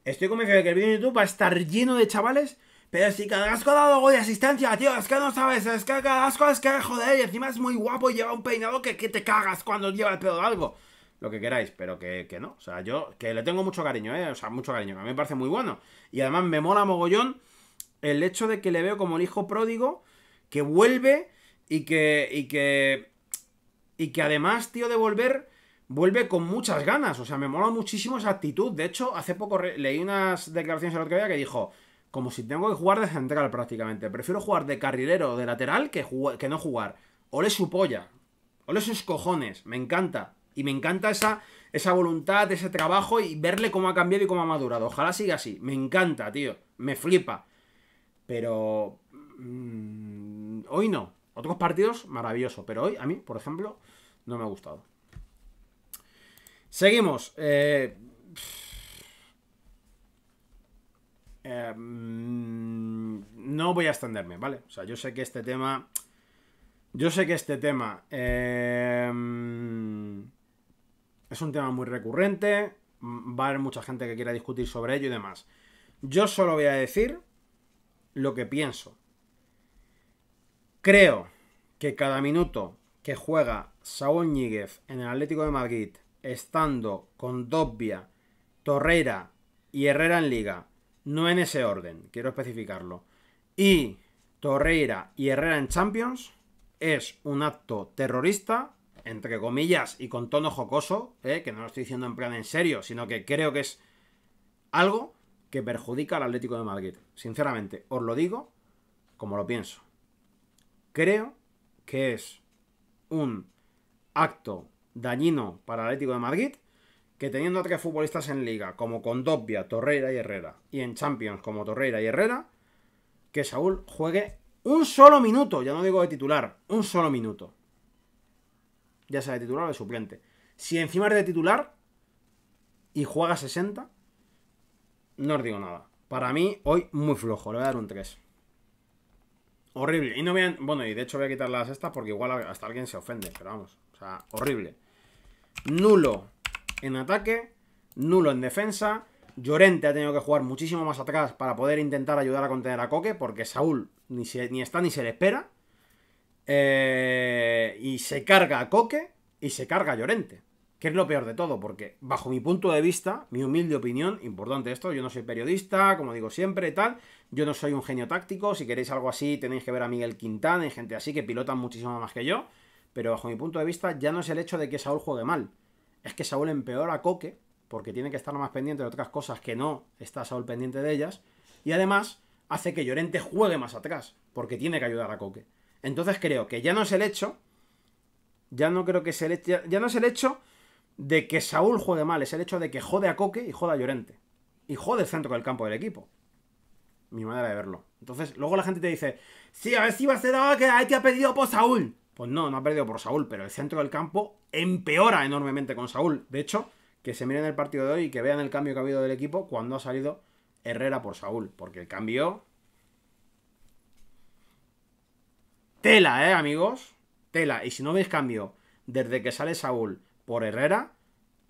estoy convencido de que el vídeo en YouTube va a estar lleno de chavales, pero si que ha dado algo de asistencia, tío, es que no sabes, es que asco es que, joder, y encima es muy guapo y lleva un peinado que, te cagas cuando lleva el pelo algo... Lo que queráis, pero que, que, no. O sea, yo que le tengo mucho cariño, ¿eh? O sea, mucho cariño, que a mí me parece muy bueno. Y además me mola mogollón el hecho de que le veo como el hijo pródigo que vuelve y que. y que. y que además, tío, de volver vuelve con muchas ganas. O sea, me mola muchísimo esa actitud. De hecho, hace poco leí unas declaraciones el otro día que dijo, como si tengo que jugar de central prácticamente. Prefiero jugar de carrilero o de lateral que, que no jugar. Ole su polla. Ole sus cojones. Me encanta. Y me encanta esa, esa voluntad, ese trabajo y verle cómo ha cambiado y cómo ha madurado. Ojalá siga así. Me encanta, tío. Me flipa. Pero... Mm, hoy no. Otros partidos, maravilloso. Pero hoy, a mí, por ejemplo, no me ha gustado. Seguimos. Eh, em, no voy a extenderme, ¿vale? O sea, yo sé que este tema... Yo sé que este tema... Em, es un tema muy recurrente. Va a haber mucha gente que quiera discutir sobre ello y demás. Yo solo voy a decir lo que pienso. Creo que cada minuto que juega Saúl Ñíguez en el Atlético de Madrid Estando, con Dobbia, Torreira y Herrera en Liga. No en ese orden, quiero especificarlo. Y Torreira y Herrera en Champions es un acto terrorista, entre comillas y con tono jocoso, ¿eh? que no lo estoy diciendo en plan en serio, sino que creo que es algo que perjudica al Atlético de Madrid. Sinceramente, os lo digo como lo pienso. Creo que es un acto dañino para el Atlético de Madrid, que teniendo a tres futbolistas en liga, como doppia, Torreira y Herrera, y en Champions como Torreira y Herrera, que Saúl juegue un solo minuto, ya no digo de titular, un solo minuto. Ya sea de titular o de suplente. Si encima es de titular y juega 60, no os digo nada. Para mí, hoy muy flojo, le voy a dar un 3. Horrible. Y no bien, Bueno, y de hecho voy a quitar las estas porque igual hasta alguien se ofende, pero vamos. O sea, horrible nulo en ataque, nulo en defensa. Llorente ha tenido que jugar muchísimo más atrás para poder intentar ayudar a contener a Coque, porque Saúl ni, está ni se le espera. Eh, y se carga a Coque y se carga a Llorente, que es lo peor de todo, porque bajo mi punto de vista, mi humilde opinión, importante esto, yo no soy periodista, como digo siempre tal, yo no soy un genio táctico, si queréis algo así tenéis que ver a Miguel Quintana y gente así que pilotan muchísimo más que yo. Pero bajo mi punto de vista ya no es el hecho de que Saúl juegue mal. Es que Saúl empeora a Coque porque tiene que estar más pendiente de otras cosas que no está Saúl pendiente de ellas. Y además hace que Llorente juegue más atrás porque tiene que ayudar a Coque. Entonces creo que ya no es el hecho. Ya no creo que se el ya, ya no es el hecho de que Saúl juegue mal, es el hecho de que jode a Coque y jode a Llorente. Y jode el centro del campo del equipo. Mi manera de verlo. Entonces, luego la gente te dice, sí, a ver si va a Barcelona que, que ha pedido por Saúl. Pues no, no ha perdido por Saúl, pero el centro del campo empeora enormemente con Saúl. De hecho, que se miren el partido de hoy y que vean el cambio que ha habido del equipo cuando ha salido Herrera por Saúl, porque el cambio... Tela, ¿eh, amigos? Tela. Y si no veis cambio desde que sale Saúl por Herrera,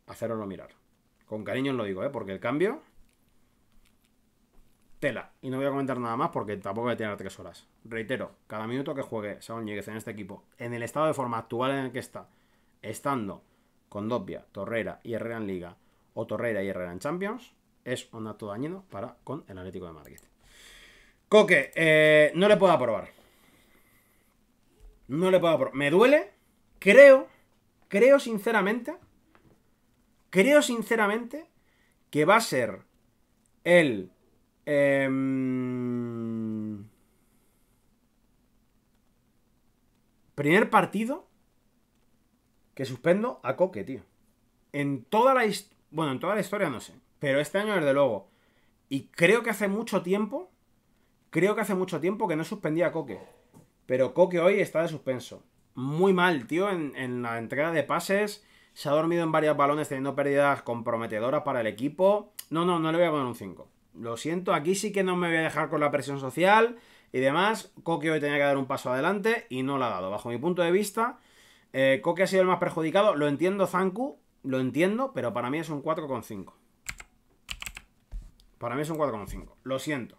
haceroslo mirar. Con cariño os lo digo, ¿eh? Porque el cambio tela. Y no voy a comentar nada más porque tampoco voy a tirar tres horas. Reitero, cada minuto que juegue Saúl Ñíguez en este equipo, en el estado de forma actual en el que está, estando con Dobbia, Torrera y Herrera en Liga, o Torrera y Herrera en Champions, es un acto dañino para con el Atlético de Madrid. Coque, eh, no le puedo aprobar. No le puedo aprobar. Me duele, creo, creo sinceramente, creo sinceramente que va a ser el Em, primer partido que suspendo a Coque, tío. En toda la historia. Bueno, en toda la historia no sé. Pero este año, desde luego. Y creo que hace mucho tiempo. Creo que hace mucho tiempo que no suspendía a Coque. Pero Coque hoy está de suspenso. Muy mal, tío, en, en la entrega de pases. Se ha dormido en varios balones teniendo pérdidas comprometedoras para el equipo. No, no, no le voy a poner un 5. Lo siento, aquí sí que no me voy a dejar con la presión social y demás. Coque hoy tenía que dar un paso adelante y no lo ha dado. Bajo mi punto de vista, eh, Coque ha sido el más perjudicado. Lo entiendo, Zanku, lo entiendo, pero para mí es un 4,5. Para mí es un 4,5. Lo siento.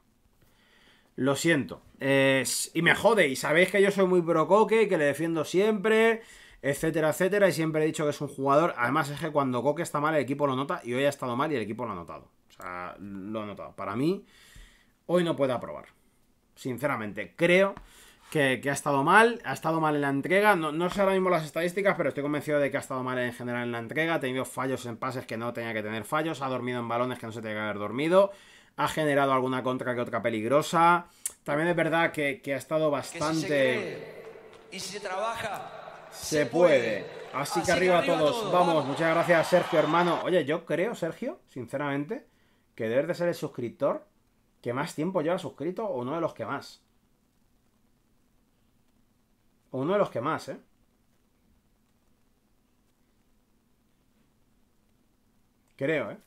Lo siento. Eh, y me jode. Y sabéis que yo soy muy pro Coque, que le defiendo siempre, etcétera, etcétera. Y siempre he dicho que es un jugador. Además, es que cuando Coque está mal, el equipo lo nota. Y hoy ha estado mal y el equipo lo ha notado sea, lo he notado. Para mí, hoy no puede aprobar. Sinceramente, creo que, ha estado mal, ha estado mal en la entrega. No, sé ahora mismo las estadísticas, pero estoy convencido de que ha estado mal en general en la entrega. Ha tenido fallos en pases que no tenía que tener fallos. Ha dormido en balones que no se tenía que haber dormido. Ha generado alguna contra que otra peligrosa. También es verdad que, ha estado bastante. se y si se trabaja, se, puede. Así, que arriba, a todos. todos. Vamos, muchas gracias, Sergio, hermano. Oye, yo creo, Sergio, sinceramente que debes de ser el suscriptor que más tiempo lleva suscrito o uno de los que más. O uno de los que más, ¿eh? Creo, ¿eh?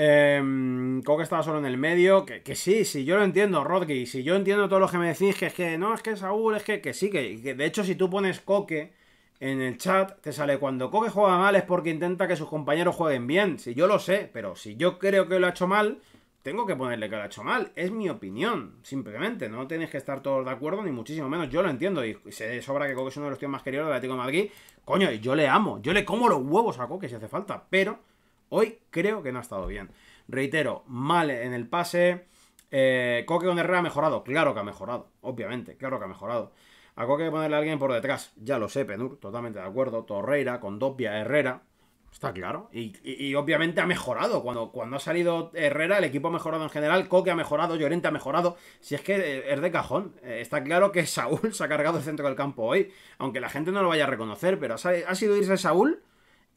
Em, Coque estaba solo en el medio. Que, sí, sí, yo lo entiendo, Rodri. Si yo entiendo todo lo que me decís, que es que no, es que Saúl, es que, sí, que, de hecho, si tú pones Coque en el chat te sale cuando Koke juega mal es porque intenta que sus compañeros jueguen bien. Si yo lo sé, pero si yo creo que lo ha hecho mal, tengo que ponerle que lo ha hecho mal. Es mi opinión, simplemente. No tenéis que estar todos de acuerdo, ni muchísimo menos. Yo lo entiendo y se sobra que Koke es uno de los tíos más queridos del Atlético de Madrid. Coño, yo le amo. Yo le como los huevos a Koke si hace falta, pero hoy creo que no ha estado bien. Reitero, mal en el pase. Eh, Coque con Herrera ha mejorado, claro que ha mejorado, obviamente, claro que ha mejorado. Algo que ponerle a alguien por detrás. Ya lo sé, Penur, totalmente de acuerdo. Torreira, con doppia Herrera. Está claro. Y, obviamente ha mejorado. Cuando, cuando ha salido Herrera, el equipo ha mejorado en general. Coque ha mejorado, Llorente ha mejorado. Si es que eh, es de cajón. Eh, está claro que Saúl se ha cargado el centro del campo hoy. Aunque la gente no lo vaya a reconocer, pero ha sido irse Saúl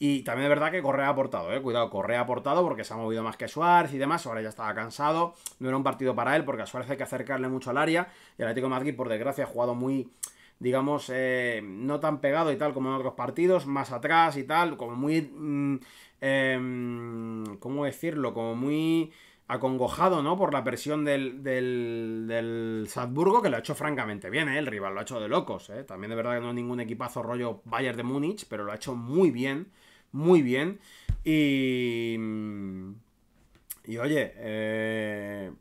y también es verdad que Correa ha aportado, eh. Cuidado, Correa ha aportado porque se ha movido más que Suárez y demás. Ahora ya estaba cansado. No era un partido para él porque a Suárez hay que acercarle mucho al área. Y el Atlético Madrid, por desgracia, ha jugado muy, digamos, eh, no tan pegado y tal como en otros partidos. Más atrás y tal. Como muy. Mm, em, ¿Cómo decirlo? Como muy acongojado, ¿no? Por la presión del, del, del Salzburgo, que lo ha hecho francamente bien, ¿eh? El rival lo ha hecho de locos, eh. También de verdad que no es ningún equipazo rollo Bayern de Múnich, pero lo ha hecho muy bien muy bien. Y. Y oye, eh,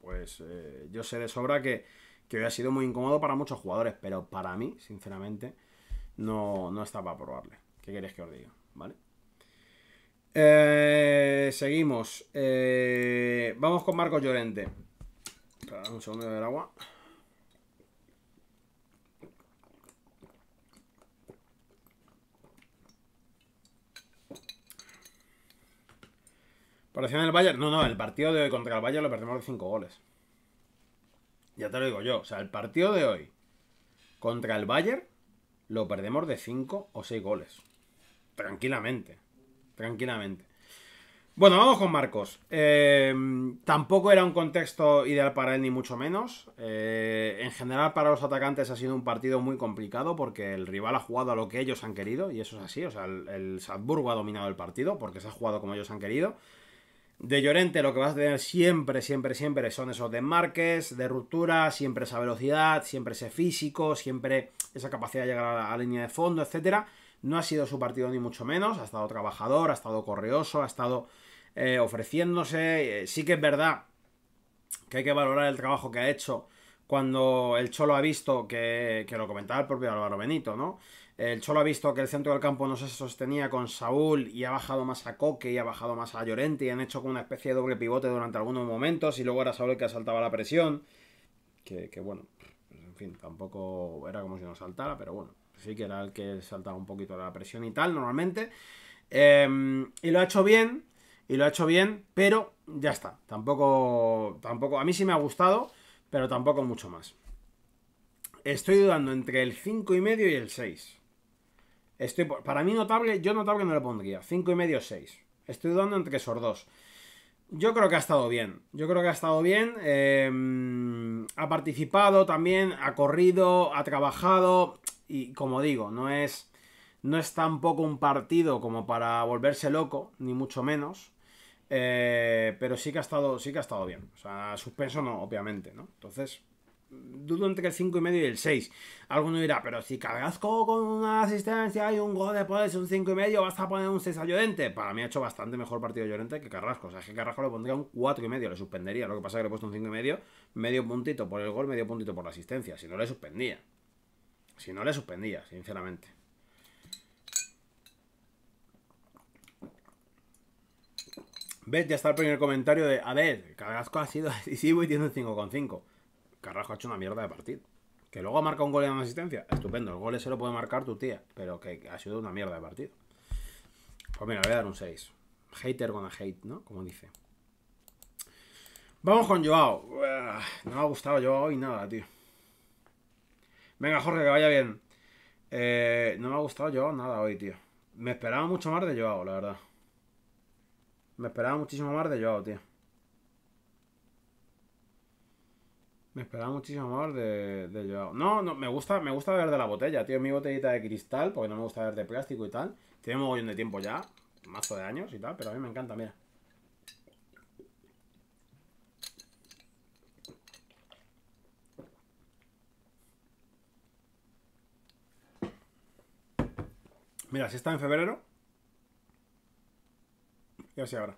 pues eh, yo sé de sobra que, hoy ha sido muy incómodo para muchos jugadores, pero para mí, sinceramente, no, no está para probarle. ¿Qué queréis que os diga? ¿Vale? Eh, seguimos. vamos con Marco Llorente. un segundo del agua. Por del Bayern. No, no, el partido de hoy contra el Bayern lo perdemos de 5 goles. Ya te lo digo yo. O sea, el partido de hoy contra el Bayern lo perdemos de 5 o 6 goles. Tranquilamente. Tranquilamente. Bueno, vamos con Marcos. Em, tampoco era un contexto ideal para él, ni mucho menos. Eh, en general, para los atacantes ha sido un partido muy complicado porque el rival ha jugado a lo que ellos han querido, y eso es así. O sea, el, el Salzburgo ha dominado el partido porque se ha jugado como ellos han querido. De Llorente lo que vas a tener siempre, siempre, siempre son esos desmarques, de ruptura, siempre esa velocidad, siempre ese físico, siempre esa capacidad de llegar a la, línea de fondo, etcétera. No ha sido su partido ni mucho menos, ha estado trabajador, ha estado correoso, ha estado eh, ofreciéndose. Eh, sí que es verdad que hay que valorar el trabajo que ha hecho cuando el Cholo ha visto que, que lo comentaba el propio Álvaro Benito, ¿no? El Cholo ha visto que el centro del campo no se sostenía con Saúl y ha bajado más a Coque y ha bajado más a Llorente y han hecho como una especie de doble pivote durante algunos momentos y luego era Saúl el que saltaba la presión. Que, bueno, en fin, tampoco era como si no saltara, pero bueno, sí que era el que saltaba un poquito la presión y tal normalmente. Em, y lo ha hecho bien, y lo ha hecho bien, pero ya está. Tampoco, tampoco, a mí sí me ha gustado, pero tampoco mucho más. Estoy dudando entre el 5,5 y, medio y el 6 para mí notable, yo notable no le pondría. Cinco y medio, 6. Estoy dudando entre esos dos. Yo creo que ha estado bien. Yo creo que ha estado bien. Em, ha participado también, ha corrido, ha trabajado. Y como digo, no es, no es tampoco un partido como para volverse loco, ni mucho menos. Eh, pero sí que ha estado, sí que ha estado bien. O sea, suspenso no, obviamente, ¿no? Entonces, dudo entre el 5 y medio y el 6. Alguno dirá, pero si Carrasco con una asistencia y un gol después es un 5 y medio, vas a poner un 6 a Llorente. Para mí ha hecho bastante mejor partido Llorente que Carrasco. O sea, es que Carrasco le pondría un 4 y medio, le suspendería. Lo que pasa es que le he puesto un 5 y medio, medio puntito por el gol, medio puntito por la asistencia. Si no le suspendía. Si no le suspendía, sinceramente. ¿Ves? Ya está el primer comentario de, a ver, Carrasco ha sido decisivo y tiene un con 5,5. Carajo, ha hecho una mierda de partido. Que luego ha marcado un gol y una asistencia. Estupendo, el gol se lo puede marcar tu tía. Pero que ha sido una mierda de partido. Pues mira, le voy a dar un 6. Hater gonna hate, ¿no? Como dice. Vamos con Joao. No me ha gustado Joao hoy nada, tío. Venga, Jorge, que vaya bien. Eh, no me ha gustado Joao nada hoy, tío. Me esperaba mucho más de Joao, la verdad. Me esperaba muchísimo más de Joao, tío. Me esperaba muchísimo más de, de No, no, me gusta, me gusta ver de la botella, tío. Mi botellita de cristal, porque no me gusta ver de plástico y tal. Tiene un mogollón de tiempo ya, mazo de años y tal, pero a mí me encanta, mira. Mira, si está en febrero. Y así ahora.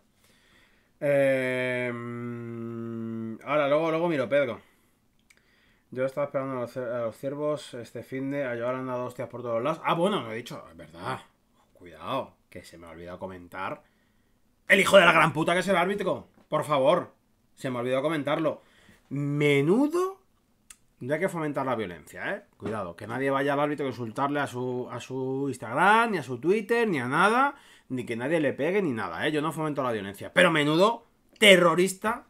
Em, ahora, luego, luego miro, Pedro. Yo estaba esperando a los, ciervos este fin de a llevar andado hostias por todos lados. Ah, bueno, me he dicho, es verdad. Cuidado, que se me ha olvidado comentar. El hijo de la gran puta que es el árbitro. Por favor, se me ha olvidado comentarlo. Menudo. No hay que fomentar la violencia, ¿eh? Cuidado, que nadie vaya al árbitro a insultarle a su, a su Instagram, ni a su Twitter, ni a nada, ni que nadie le pegue, ni nada, ¿eh? Yo no fomento la violencia. Pero menudo terrorista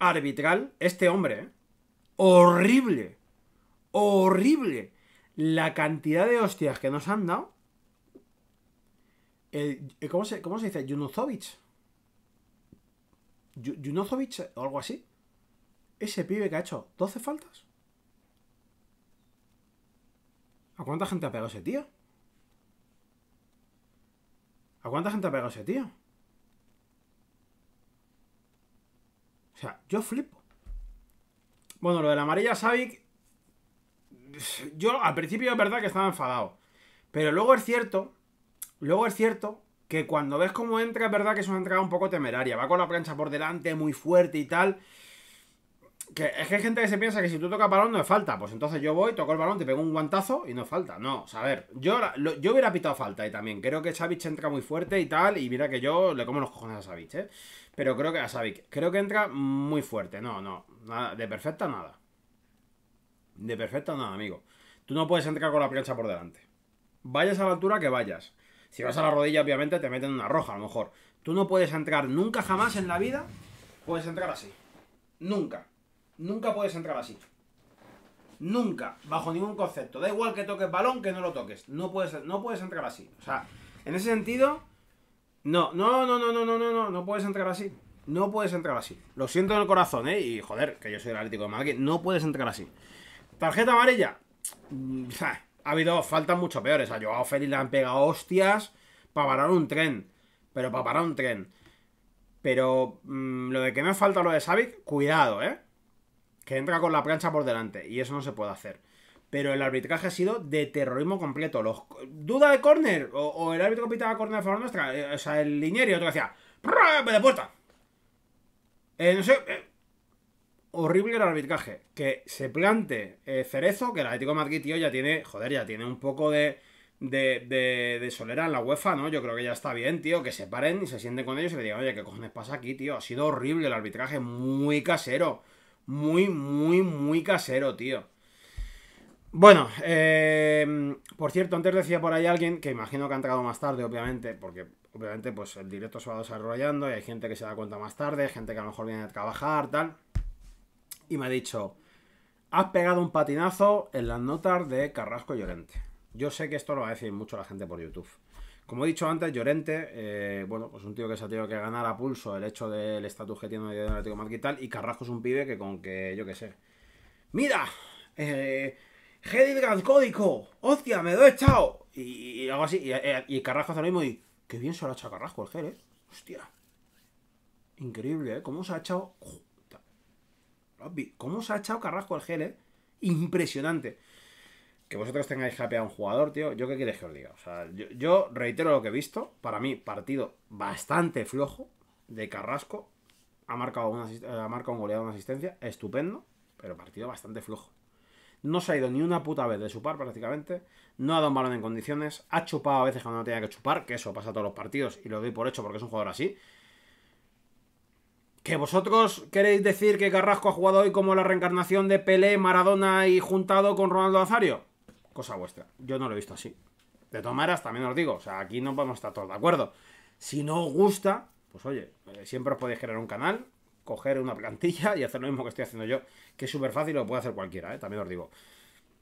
arbitral este hombre, ¿eh? horrible, horrible la cantidad de hostias que nos han dado. Eh, ¿cómo, se, ¿Cómo dice? Junozovic. Junozovic eh, o algo así. Ese pibe que ha hecho 12 faltas. ¿A cuánta gente ha pegado ese tío? ¿A cuánta gente ha pegado ese tío? O sea, yo flipo. Bueno, lo de la amarilla Savic. Yo al principio es verdad que estaba enfadado. Pero luego es cierto. Luego es cierto que cuando ves cómo entra, es verdad que es una entrada un poco temeraria. Va con la plancha por delante, muy fuerte y tal. Que es que hay gente que se piensa que si tú tocas balón no es falta. Pues entonces yo voy, toco el balón, te pego un guantazo y no es falta. No, o a ver, yo, yo hubiera pitado falta y también. Creo que Savic entra muy fuerte y tal. Y mira que yo le como los cojones a Savic, ¿eh? Pero creo que a Savic, creo que entra muy fuerte. No, no. Nada, de perfecta nada. De perfecta nada, amigo. Tú no puedes entrar con la plancha por delante. Vayas a la altura que vayas. Si vas a la rodilla, obviamente te meten una roja, a lo mejor. Tú no puedes entrar nunca jamás en la vida. Puedes entrar así. Nunca. Nunca puedes entrar así. Nunca, bajo ningún concepto. Da igual que toques balón, que no lo toques. No puedes, no puedes entrar así. O sea, en ese sentido, no, no, no, no, no, no, no, no, no puedes entrar así. No puedes entrar así. Lo siento en el corazón, ¿eh? Y joder, que yo soy el Atlético de Madrid. No puedes entrar así. Tarjeta amarilla. Mm, ha habido faltas mucho peores. A Joao Félix le han pegado hostias para parar un tren. Pero para parar un tren. Pero mm, lo de que me falta lo de Savic, cuidado, ¿eh? Que entra con la plancha por delante. Y eso no se puede hacer. Pero el arbitraje ha sido de terrorismo completo. Los, duda de córner. O, el árbitro pitaba córner a favor nuestra. Eh, o sea, el y otro que decía. ¡De puerta! Eh, no sé. Eh, horrible el arbitraje. Que se plante eh, Cerezo, que el Atlético de Madrid, tío, ya tiene. Joder, ya tiene un poco de. De, de, de, solera en la UEFA, ¿no? Yo creo que ya está bien, tío, que se paren y se sienten con ellos y le digan, oye, ¿qué cojones pasa aquí, tío? Ha sido horrible el arbitraje, muy casero. Muy, muy, muy casero, tío. Bueno, eh, por cierto, antes decía por ahí alguien que imagino que han entrado más tarde, obviamente, porque obviamente pues el directo se va desarrollando y hay gente que se da cuenta más tarde, gente que a lo mejor viene a trabajar, tal. Y me ha dicho, has pegado un patinazo en las notas de Carrasco Llorente. Yo sé que esto lo va a decir mucho la gente por YouTube. Como he dicho antes, Llorente, eh, bueno, pues un tío que se ha tenido que ganar a pulso el hecho del estatus que tiene de Atlético Madrid y tal, y Carrasco es un pibe que con que, yo qué sé. ¡Mira! Eh, Heidegger código, hostia, me doy chao Y, algo así, eh, y, Carrasco hace lo mismo y, qué bien se lo ha echado Carrasco el gel! eh. Hostia. Increíble, ¿eh? ¿Cómo se ha echado... ¿Cómo se ha echado Carrasco el gel, eh? Impresionante. Que vosotros tengáis capeado a un jugador, tío. ¿Yo qué queréis que os diga? O sea, yo, reitero lo que he visto. Para mí, partido bastante flojo de Carrasco. Ha marcado, eh, ha un goleado, una asistencia. Estupendo. Pero partido bastante flojo. No se ha ido ni una puta vez de chupar prácticamente. No ha dado un balón en condiciones. Ha chupado a veces cuando no tenía que chupar, que eso pasa a todos los partidos y lo doy por hecho porque es un jugador así. ¿Que vosotros queréis decir que Carrasco ha jugado hoy como la reencarnación de Pelé, Maradona y juntado con Ronaldo Azario? Cosa vuestra. Yo no lo he visto así. De todas maneras, también os digo, o sea, aquí no podemos estar todos de acuerdo. Si no os gusta, pues oye, eh, siempre os podéis crear un canal, coger una plantilla y hacer lo mismo que estoy haciendo yo, que es súper fácil, lo puede hacer cualquiera, ¿eh? también os digo.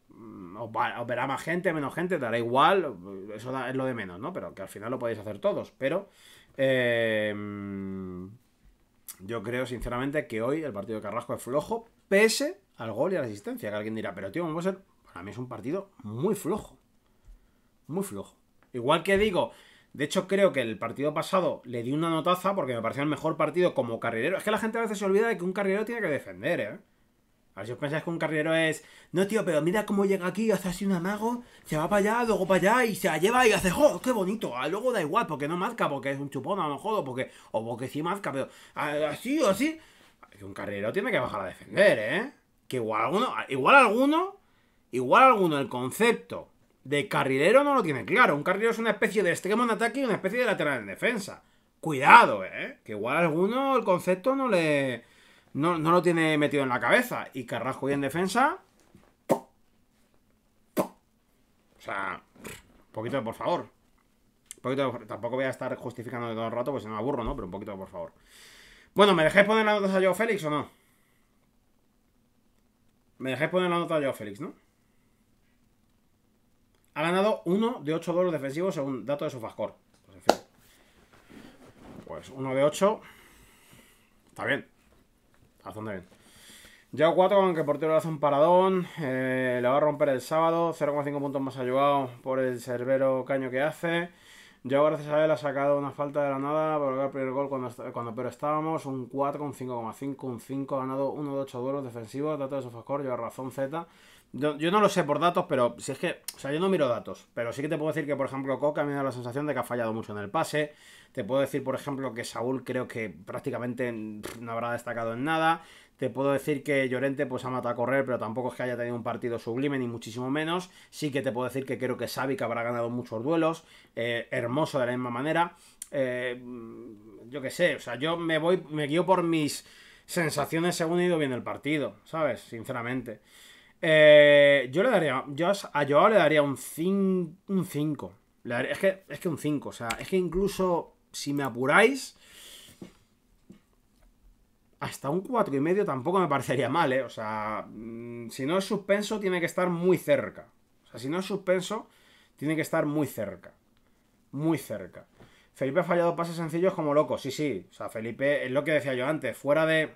Mm, os, verá más gente, menos gente, dará igual, eso es lo de menos, ¿no? Pero que al final lo podéis hacer todos. Pero em, yo creo, sinceramente, que hoy el partido de Carrasco es flojo, pese al gol y a la asistencia. Que alguien dirá, pero tío, vamos a ser. Para mí es un partido muy flojo. Muy flojo. Igual que digo, de hecho, creo que el partido pasado le di una notaza porque me pareció el mejor partido como carrilero. Es que la gente a veces se olvida de que un carrilero tiene que defender, ¿eh? si os pensáis que un carrilero es, no tío, pero mira cómo llega aquí, hace así un amago, se va para allá, luego para allá y se la lleva y hace, ¡oh, qué bonito! Ah, luego da igual, porque no marca, porque es un chupón a lo mejor, o porque, o porque sí mazca, pero así o así. un carrilero tiene que bajar a defender, ¿eh? Que igual alguno, igual alguno, igual alguno, el concepto de carrilero no lo tiene claro. Un carrilero es una especie de extremo en ataque y una especie de lateral en defensa. Cuidado, ¿eh? Que igual alguno el concepto no le no, lo tiene metido en la cabeza. Y Carrasco y en defensa. O sea, un poquito de por favor. poquito Tampoco voy a estar justificando todo el rato, pues si no me aburro, ¿no? Pero un poquito por favor. Bueno, ¿me dejáis poner la nota a Joe Félix o no? Me dejáis poner la nota a Joe Félix, ¿no? Ha ganado uno de 8 duelos defensivos según dato de Sofascore. Pues en fin. Pues 1 de 8. Está bien. Bastante bien. Yao 4, aunque el portero hace un paradón, eh, Le va a romper el sábado. 0,5 puntos más ayudado por el cerbero caño que hace. Ya gracias a él, ha sacado una falta de la nada por el primer gol cuando, cuando pero estábamos. Un 4, un 5,5, un 5. Ha ganado 1 de 8 duelos defensivos. Datos de Sofascore, lleva razón Z. Yo, no lo sé por datos, pero si es que. O sea, yo no miro datos. Pero sí que te puedo decir que, por ejemplo, Coca me da la sensación de que ha fallado mucho en el pase te puedo decir, por ejemplo, que Saúl creo que prácticamente no habrá destacado en nada. Te puedo decir que Llorente pues ha matado a correr, pero tampoco es que haya tenido un partido sublime, ni muchísimo menos. Sí que te puedo decir que creo que Xavi que habrá ganado muchos duelos. Eh, hermoso de la misma manera. Eh, yo qué sé, o sea, yo me voy, me guío por mis sensaciones según ha ido bien el partido, ¿sabes? Sinceramente. Eh, yo le daría. Yo a Joao le daría un 5. 5. Es que, es que un 5. O sea, es que incluso si me apuráis, hasta un 4,5 y medio tampoco me parecería mal, ¿eh? O sea, mm, si no es suspenso, tiene que estar muy cerca. O sea, si no es suspenso, tiene que estar muy cerca. Muy cerca. Felipe ha fallado pases sencillos como loco. Sí, sí. O sea, Felipe, es lo que decía yo antes. Fuera de.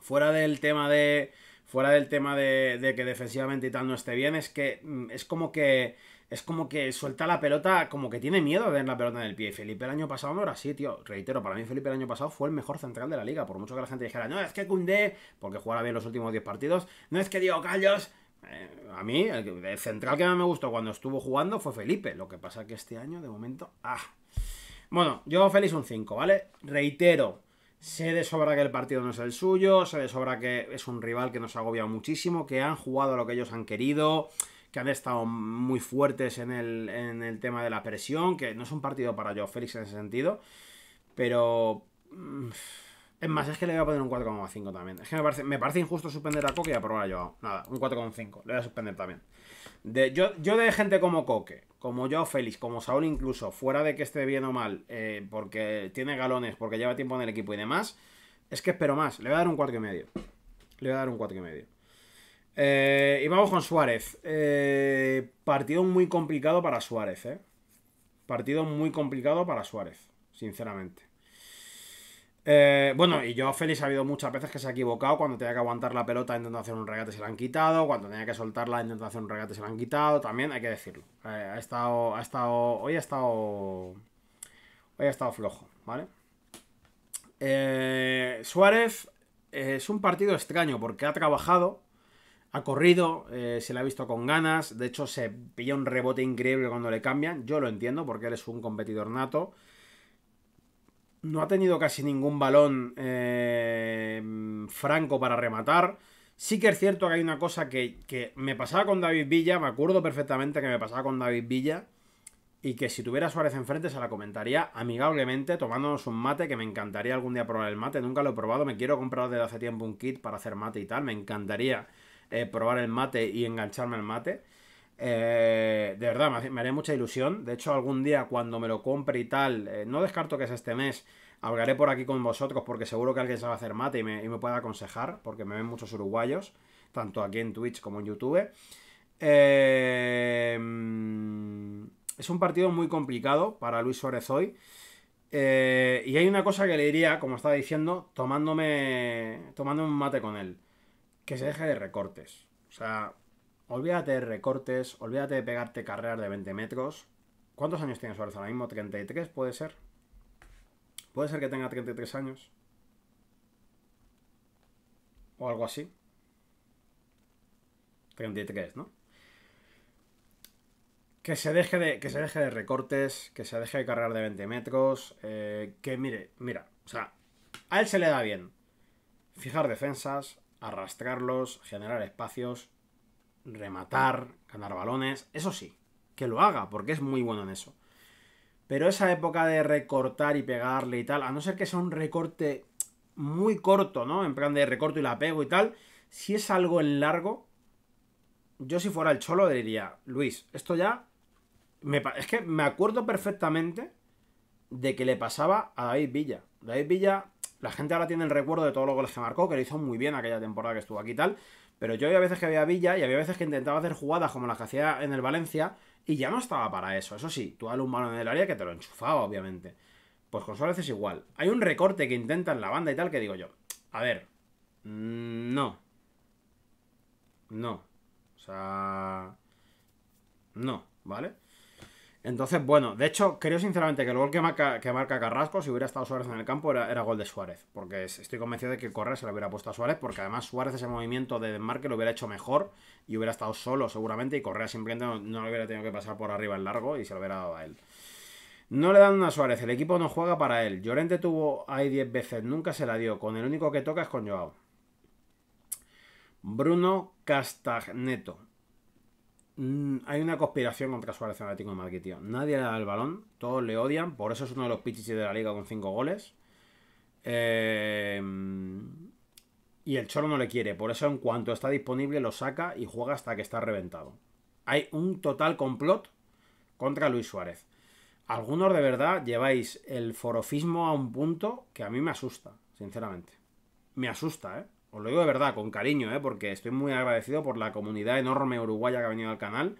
Fuera del tema de. Fuera del tema de, de que defensivamente y tal no esté bien, es que mm, es como que es como que suelta la pelota, como que tiene miedo de ver la pelota en el pie. Felipe el año pasado no era así, tío. Reitero, para mí Felipe el año pasado fue el mejor central de la liga. Por mucho que la gente dijera, no, es que Cundé, porque jugara bien los últimos 10 partidos, no es que digo Callos. Eh, a mí, el, central que más me gustó cuando estuvo jugando fue Felipe. Lo que pasa que este año, de momento, ah. Bueno, yo feliz un 5, ¿vale? Reitero, Sé de sobra que el partido no es el suyo, sé de sobra que es un rival que nos ha agobiado muchísimo, que han jugado lo que ellos han querido, que han estado muy fuertes en el, tema de la presión, que no es un partido para Joe Félix en ese sentido, pero... Mm, es más, es que le voy a poner un 4,5 también. Es que me parece, injusto suspender a Coque y aprobar a Joao. Nada, un 4,5. Le voy a suspender también. De, yo, de gente como Coque, como Joao Félix, como Saúl incluso, fuera de que esté bien o mal, eh, porque tiene galones, porque lleva tiempo en el equipo y demás, es que espero más. Le voy a dar un 4,5. Le voy a dar un 4,5. Eh, y vamos con Suárez. Eh, partido muy complicado para Suárez, eh. Partido muy complicado para Suárez, sinceramente. bueno, y yo Félix ha habido muchas veces que se ha equivocado. Cuando tenía que aguantar la pelota intentando hacer un regate se la han quitado. Cuando tenía que soltarla intentando hacer un regate se la han quitado. También hay que decirlo. ha estado. Ha estado. Hoy ha estado. Hoy ha estado flojo, ¿vale? Suárez es un partido extraño porque ha trabajado ha corrido, eh, se le ha visto con ganas, de hecho se pilla un rebote increíble cuando le cambian, yo lo entiendo porque él es un competidor nato. No ha tenido casi ningún balón eh, franco para rematar. Sí que es cierto que hay una cosa que, me pasaba con David Villa, me acuerdo perfectamente que me pasaba con David Villa, y que si tuviera Suárez enfrente se la comentaría amigablemente tomándonos un mate, que me encantaría algún día probar el mate, nunca lo he probado, me quiero comprar desde hace tiempo un kit para hacer mate y tal, me encantaría eh, probar el mate y engancharme al mate. Eh, de verdad, me, haré mucha ilusión. De hecho, algún día cuando me lo compre y tal, eh, no descarto que es este mes, hablaré por aquí con vosotros porque seguro que alguien sabe hacer mate y me, puede aconsejar, porque me ven muchos uruguayos, tanto aquí en Twitch como en YouTube. es un partido muy complicado para Luis Suárez hoy. y hay una cosa que le diría, como estaba diciendo, tomándome, tomándome un mate con él que se deje de recortes. O sea, olvídate de recortes, olvídate de pegarte carreras de 20 metros. ¿Cuántos años tiene Suárez ahora mismo? ¿33 puede ser? ¿Puede ser que tenga 33 años? O algo así. 33, ¿no? Que se, deje de, que se deje de recortes, que se deje de cargar de 20 metros, eh, que mire, mira, o sea, a él se le da bien fijar defensas, arrastrarlos, generar espacios, rematar, ganar balones. Eso sí, que lo haga, porque es muy bueno en eso. Pero esa época de recortar y pegarle y tal, a no ser que sea un recorte muy corto, ¿no? En plan de recorto y la pego y tal, si es algo en largo, yo si fuera el cholo diría, Luis, esto ya... Me, es que me acuerdo perfectamente de que le pasaba a David Villa. David Villa la gente ahora tiene el recuerdo de todos los goles que marcó, que lo hizo muy bien aquella temporada que estuvo aquí y tal. Pero yo había veces que había Villa y había veces que intentaba hacer jugadas como las que hacía en el Valencia y ya no estaba para eso. Eso sí, tú dale un balón en el área que te lo enchufaba, obviamente. Pues con Suárez es igual. Hay un recorte que intentan en la banda y tal que digo yo, a ver, mm, no. No. O sea, no, ¿vale? Entonces, bueno, de hecho, creo sinceramente que el gol que marca, Carrasco, si hubiera estado Suárez en el campo, era, gol de Suárez. Porque estoy convencido de que Correa se lo hubiera puesto a Suárez, porque además Suárez ese movimiento de desmarque lo hubiera hecho mejor y hubiera estado solo seguramente. Y Correa simplemente no, no lo hubiera tenido que pasar por arriba en largo y se lo hubiera dado a él. No le dan una a Suárez, el equipo no juega para él. Llorente tuvo ahí 10 veces, nunca se la dio. Con el único que toca es con Joao. Bruno Castagneto. Mm, hay una conspiración contra Suárez en Atlético de Nadie le da el balón, todos le odian, por eso es uno de los pichichis de la liga con 5 goles. Eh, y el Cholo no le quiere, por eso en cuanto está disponible lo saca y juega hasta que está reventado. Hay un total complot contra Luis Suárez. Algunos de verdad lleváis el forofismo a un punto que a mí me asusta, sinceramente. Me asusta, ¿eh? Os lo digo de verdad, con cariño, ¿eh? porque estoy muy agradecido por la comunidad enorme uruguaya que ha venido al canal.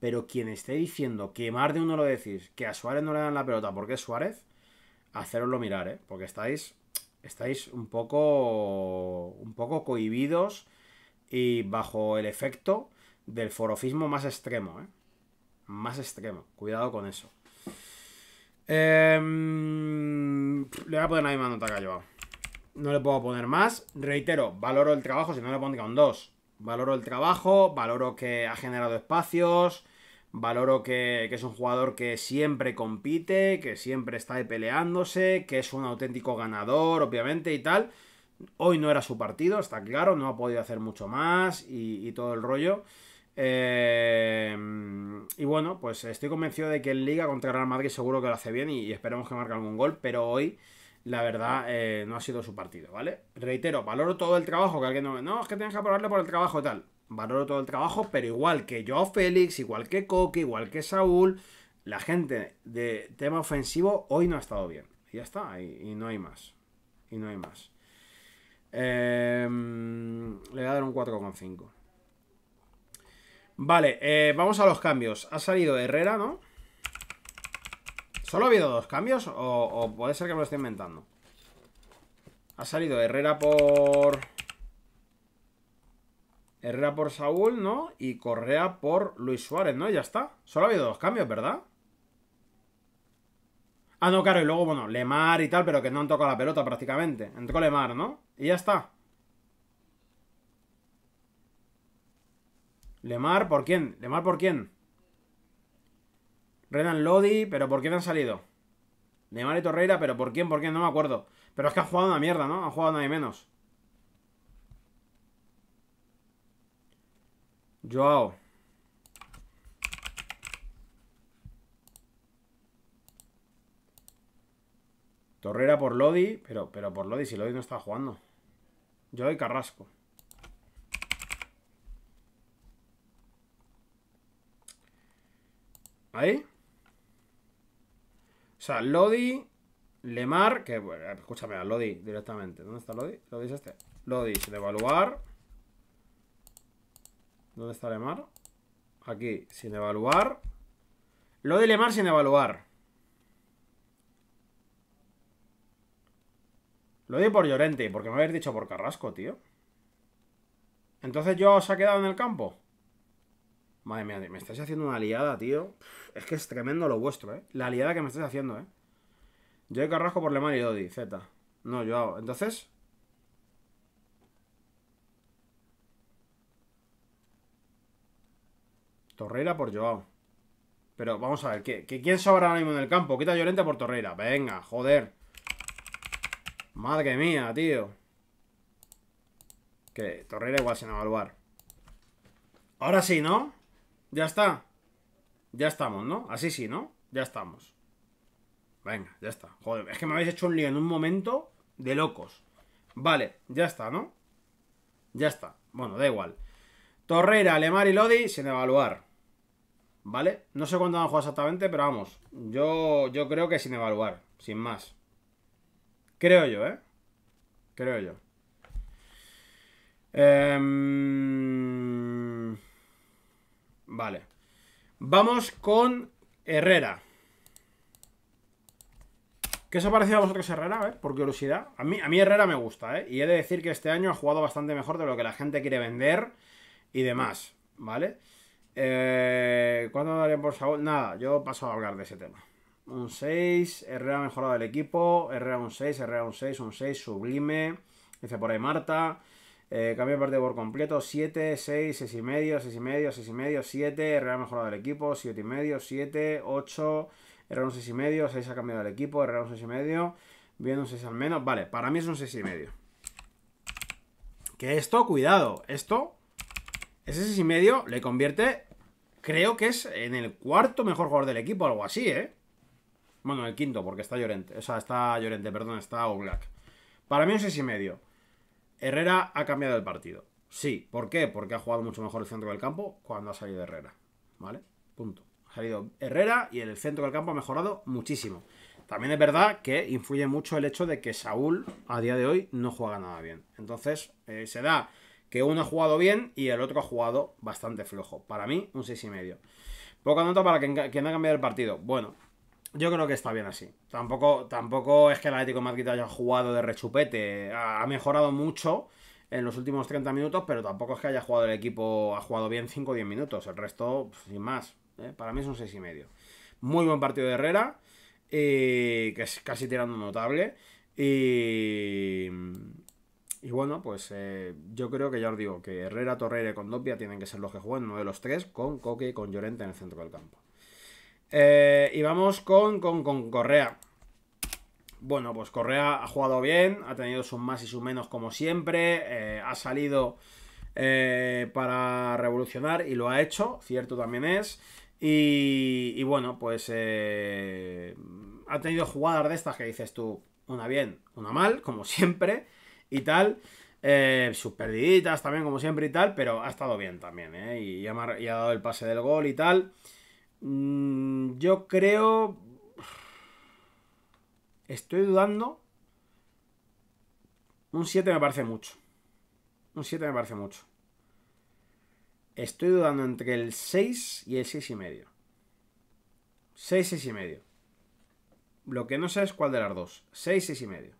Pero quien esté diciendo que más de uno lo decís, que a Suárez no le dan la pelota porque es Suárez, haceroslo mirar, ¿eh? porque estáis, estáis un, poco, un poco cohibidos y bajo el efecto del forofismo más extremo. ¿eh? Más extremo, cuidado con eso. Em, le voy a poner la mano nota que ha no le puedo poner más. Reitero, valoro el trabajo, si no le pondría un 2. Valoro el trabajo, valoro que ha generado espacios, valoro que, es un jugador que siempre compite, que siempre está peleándose, que es un auténtico ganador, obviamente, y tal. Hoy no era su partido, está claro, no ha podido hacer mucho más y, todo el rollo. Eh, y bueno, pues estoy convencido de que en Liga contra Real Madrid seguro que lo hace bien y esperemos que marque algún gol, pero hoy la verdad eh, no ha sido su partido, ¿vale? Reitero, valoro todo el trabajo, que alguien no es que tienes que aprobarle por el trabajo y tal. Valoro todo el trabajo, pero igual que yo, Félix, igual que Coque, igual que Saúl, la gente de tema ofensivo hoy no ha estado bien. Y ya está, y, no hay más. Y no hay más. Em, le voy a dar un 4,5. Vale, eh, vamos a los cambios. Ha salido Herrera, ¿no? ¿Solo ha habido dos cambios? O, puede ser que me lo esté inventando. Ha salido Herrera por... Herrera por Saúl, ¿no? Y Correa por Luis Suárez, ¿no? ya está. Solo ha habido dos cambios, ¿verdad? Ah, no, claro, y luego, bueno, Lemar y tal, pero que no han tocado la pelota prácticamente. Han tocado Lemar, ¿no? Y ya está. Lemar por quién? Lemar por quién? Renan Lodi, pero ¿por quién han salido? Neymar y Torreira, pero ¿por quién? ¿Por quién? No me acuerdo. Pero es que han jugado una mierda, ¿no? Han jugado nadie menos. Joao. Torrera por Lodi, pero, pero por Lodi, si Lodi no está jugando. Yo y Carrasco. ¿Ahí? O sea, Lodi, Lemar, que escúchame, a Lodi directamente. ¿Dónde está Lodi? Lodi es este. Lodi, evaluar. ¿Dónde está Lemar? Aquí, sin evaluar. Lo de Lemar sin evaluar. Lo di por Llorente, porque me habéis dicho por Carrasco, tío. Entonces yo os ha quedado en el campo. Madre mía, me estáis haciendo una aliada tío. Es que es tremendo lo vuestro, ¿eh? La aliada que me estáis haciendo, ¿eh? Yo de Carrasco por Lemar y Dodi, Z. No, yo Entonces... Torreira por Joao. Pero vamos a ver, que quién sobra ahora mismo en el campo? Quita Llorente por Torreira. Venga, joder. Madre mía, tío. Que Torreira igual sin evaluar. Ahora sí, ¿no? Ya está. Ya estamos, ¿no? Así sí, ¿no? Ya estamos. Venga, ya está. Joder, es que me habéis hecho un lío en un momento de locos. Vale, ya está, ¿no? Ya está. Bueno, da igual. Torrera, Lemar y Lodi sin evaluar. ¿Vale? No sé cuándo a jugar exactamente, pero vamos. Yo, yo creo que sin evaluar, sin más. Creo yo, ¿eh? Creo yo. Eh... Vale. Vamos con Herrera. ¿Qué os ha parecido a vosotros Herrera? A ver, por curiosidad. A mí, a mí Herrera me gusta, ¿eh? Y he de decir que este año ha jugado bastante mejor de lo que la gente quiere vender y demás, ¿vale? Eh, ¿Cuándo por favor? Nada, yo paso a hablar de ese tema. Un 6, Herrera ha mejorado el equipo, Herrera un 6, Herrera un 6, un 6, sublime, dice por ahí Marta. Eh, cambio de partido por completo, 7, 6, 6 y medio, 6 y medio, 6 y medio, 7, Herrera ha mejorado el equipo, 7 y medio, 7, 8, Herrera un 6 y medio, 6 ha cambiado el equipo, Herrera un 6 y medio, bien un 6 al menos, vale, para mí es un 6 y medio. Que esto, cuidado, esto, ese 6 y medio le convierte, creo que es en el cuarto mejor jugador del equipo, algo así, ¿eh? Bueno, el quinto, porque está Llorente, o sea, está Llorente, perdón, está Oblak. Para mí es un 6 y medio. Herrera ha cambiado el partido. Sí, ¿por qué? Porque ha jugado mucho mejor el centro del campo cuando ha salido Herrera. ¿Vale? Punto. Ha salido Herrera y el centro del campo ha mejorado muchísimo. También es verdad que influye mucho el hecho de que Saúl a día de hoy no juega nada bien. Entonces eh, se da que uno ha jugado bien y el otro ha jugado bastante flojo. Para mí, un 6,5. Poca nota para quien ha cambiado el partido. Bueno, yo creo que está bien así. Tampoco, tampoco es que el Atlético de Madrid haya jugado de rechupete. Ha mejorado mucho en los últimos 30 minutos, pero tampoco es que haya jugado el equipo, ha jugado bien 5 o 10 minutos. El resto, pues, sin más. ¿eh? Para mí es un 6 y medio. Muy buen partido de Herrera, que es casi tirando notable. Y, bueno, pues eh, yo creo que ya os digo que Herrera, Torreira y Condopia tienen que ser los que jueguen uno de los tres, con Coque y con Llorente en el centro del campo. Eh, y vamos con, con, Correa. Bueno, pues Correa ha jugado bien, ha tenido sus más y sus menos como siempre, eh, ha salido eh, para revolucionar y lo ha hecho, cierto también es. Y, bueno, pues ha tenido jugadas de estas que dices tú, una bien, una mal, como siempre, y tal. sus perdiditas también, como siempre, y tal, pero ha estado bien también, y y ha dado el pase del gol y tal. Mm, yo creo... Estoy dudando. Un 7 me parece mucho. Un 7 me parece mucho. Estoy dudando entre el 6 y el 6 y medio. 6, 6 y medio. Lo que no sé es cuál de las dos. 6, 6 y medio.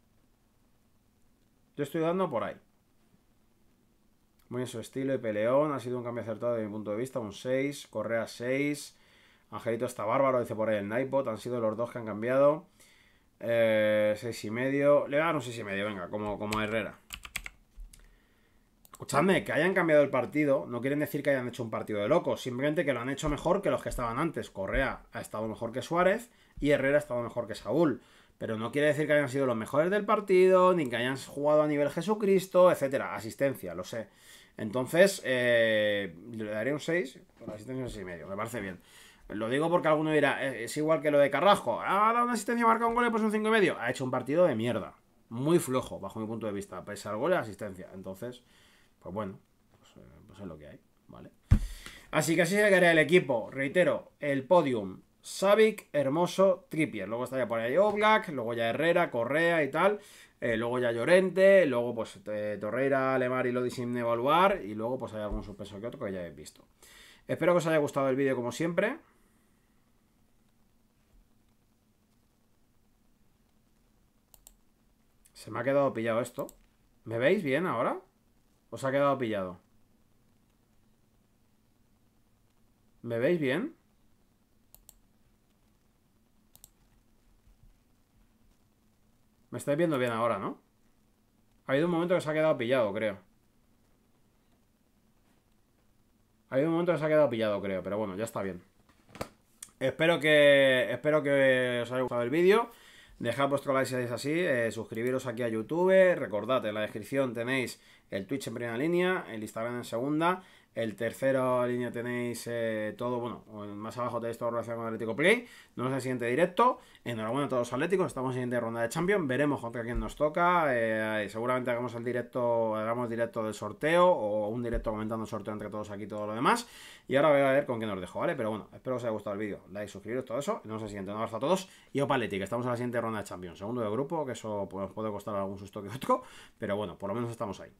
Yo estoy dudando por ahí. Muy en su estilo y peleón. Ha sido un cambio acertado de mi punto de vista. Un 6. Correa 6. Angelito está bárbaro, dice por ahí el Nightbot. Han sido los dos que han cambiado. Eh, seis y medio. Le voy un seis y medio, venga, como, como Herrera. Escuchadme, que hayan cambiado el partido no quieren decir que hayan hecho un partido de locos, simplemente que lo han hecho mejor que los que estaban antes. Correa ha estado mejor que Suárez y Herrera ha estado mejor que Saúl. Pero no quiere decir que hayan sido los mejores del partido, ni que hayan jugado a nivel Jesucristo, etcétera. Asistencia, lo sé. Entonces, eh, le daría un 6, con asistencia un medio, me parece bien. Lo digo porque alguno dirá, eh, es igual que lo de Carrasco. Ah, ha dado una asistencia, ha marcado un gol y pues un 5,5. y medio. Ha hecho un partido de mierda. Muy flojo, bajo mi punto de vista. Pese al gol y la asistencia. Entonces, pues bueno, pues, eh, pues es lo que hay, ¿vale? Así que así se quedaría el equipo. Reitero, el podium. Savic, Hermoso, Trippier. Luego estaría por ahí Oblak, luego ya Herrera, Correa y tal. Eh, luego ya Llorente, luego pues eh, Torreira, lemar y Lodi sin evaluar. Y luego pues hay algún suspenso que otro que ya habéis visto. Espero que os haya gustado el vídeo como siempre. Se me ha quedado pillado esto. ¿Me veis bien ahora? ¿Os ha quedado pillado? ¿Me veis bien? Me estáis viendo bien ahora, ¿no? Ha habido un momento que se ha quedado pillado, creo. Ha habido un momento que se ha quedado pillado, creo. Pero bueno, ya está bien. Espero que, espero que os haya gustado el vídeo. Dejad vuestro like si es así, eh, suscribiros aquí a YouTube, recordad, en la descripción tenéis el Twitch en primera línea, el Instagram en segunda el tercero línea tenéis eh, todo, bueno, más abajo tenéis todo relacionado con Atlético Play. Nos vemos el siguiente directo. Enhorabuena a todos Atléticos, estamos en la siguiente ronda de Champions. Veremos contra quién nos toca. Eh, seguramente hagamos el directo, hagamos directo del sorteo o un directo comentando el sorteo entre todos aquí todo lo demás. Y ahora voy a ver con qué nos dejo, ¿vale? Pero bueno, espero que os haya gustado el vídeo. Like, suscribiros, todo eso. Nos vemos el siguiente. Un abrazo a todos. Y Opa que estamos en la siguiente ronda de Champions. Segundo de grupo, que eso nos pues, puede costar algún susto que otro. Pero bueno, por lo menos estamos ahí.